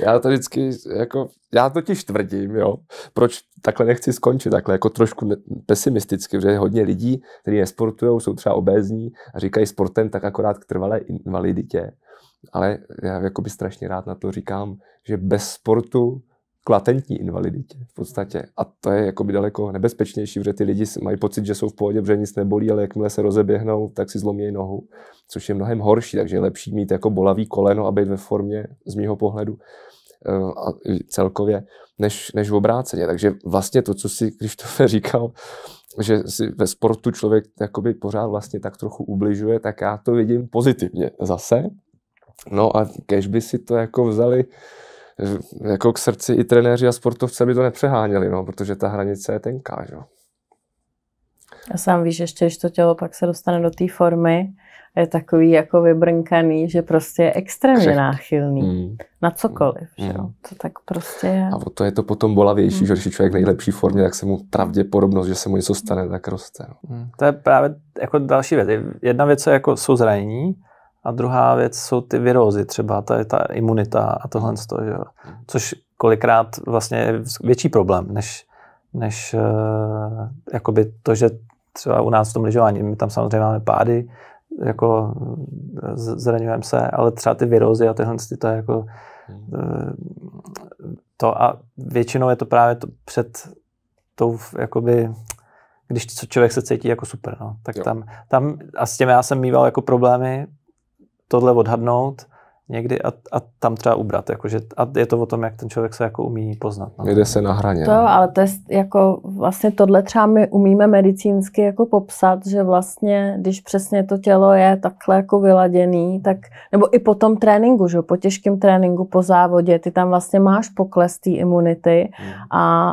já to vždycky, jako, já totiž tvrdím, jo, proč takhle nechci skončit, takhle jako trošku pesimisticky, protože hodně lidí, kteří nesportují, jsou třeba obézní a říkají sportem tak akorát k trvalé invaliditě ale já jakoby strašně rád na to říkám, že bez sportu k latentní invaliditě v podstatě. A to je jakoby daleko nebezpečnější, protože ty lidi mají pocit, že jsou v pohodě, protože nic nebolí, ale jakmile se rozeběhnou, tak si zlomí nohu, což je mnohem horší, takže je lepší mít jako bolavý koleno a být ve formě z mýho pohledu eh, a celkově, než, než v obráceně. Takže vlastně to, co si Krištofe říkal, že si ve sportu člověk jakoby pořád vlastně tak trochu ubližuje, tak já to vidím pozitivně zase, No a kež by si to jako vzali jako k srdci i trenéři a sportovci, by to nepřeháněli, no, protože ta hranice je tenká, jo. A sám víš, ještě, když to tělo pak se dostane do té formy, je takový jako vybrnkaný, že prostě je extrémně náchylný. Mm. Na cokoliv, mm. že hmm. To tak prostě je. A o to je to potom bolavější, mm. že když je člověk v nejlepší formě, tak se mu pravděpodobnost, že se mu něco stane, tak roste. No. Mm. To je právě jako další věc. Jedna věc je, jako jsou zranění, a druhá věc jsou ty virózy, třeba ta, ta imunita a tohle, z toho, hmm. což kolikrát vlastně je větší problém, než, než uh, jakoby to, že třeba u nás v tom lyžování, my tam samozřejmě máme pády, jako eh, zraňujeme se, ale třeba ty virózy a tyhle, to je jako uh, to a většinou je to právě to před tou, jakoby, když člověk se cítí jako super, no, tak jo. tam, tam, a s tím já jsem mýval jako problémy, tohle odhadnout někdy a, a tam třeba ubrat. Jakože, a je to o tom, jak ten člověk se jako umí poznat. No. Jde se na hraně. To, ale to je jako vlastně tohle třeba my umíme medicínsky jako popsat, že vlastně, když přesně to tělo je takhle jako vyladěný, tak, nebo i po tom tréninku, že po těžkém tréninku, po závodě, ty tam vlastně máš pokles té imunity hmm. a,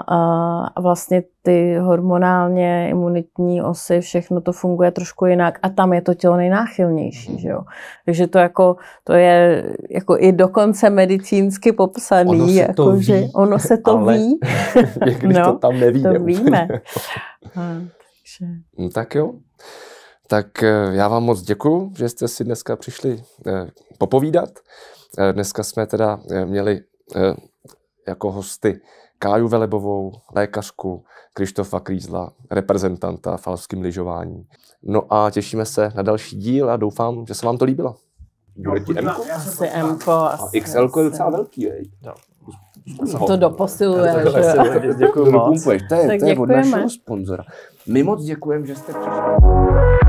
a vlastně ty hormonálně, imunitní osy, všechno to funguje trošku jinak a tam je to tělo nejnáchylnější, že jo. Takže to jako, to je jako i dokonce medicínsky popsaný, ono se jako, to ví, že ono se to ale ví. no, to tam nevíme. To víme. No, tak jo. Tak eh, já vám moc děkuju, že jste si dneska přišli eh, popovídat. Eh, dneska jsme teda měli jako hosty Káju Velebovou, lékařku, Krištofa Krýzla, reprezentanta falským lyžování. No a těšíme se na další díl a doufám, že se vám to líbilo. Děkuji no, M-ko? Asi XL je docela velký, je. No. To doposiluje. Děkuji moc. To je, to je od našeho sponzora. My moc děkujeme, že jste přišli.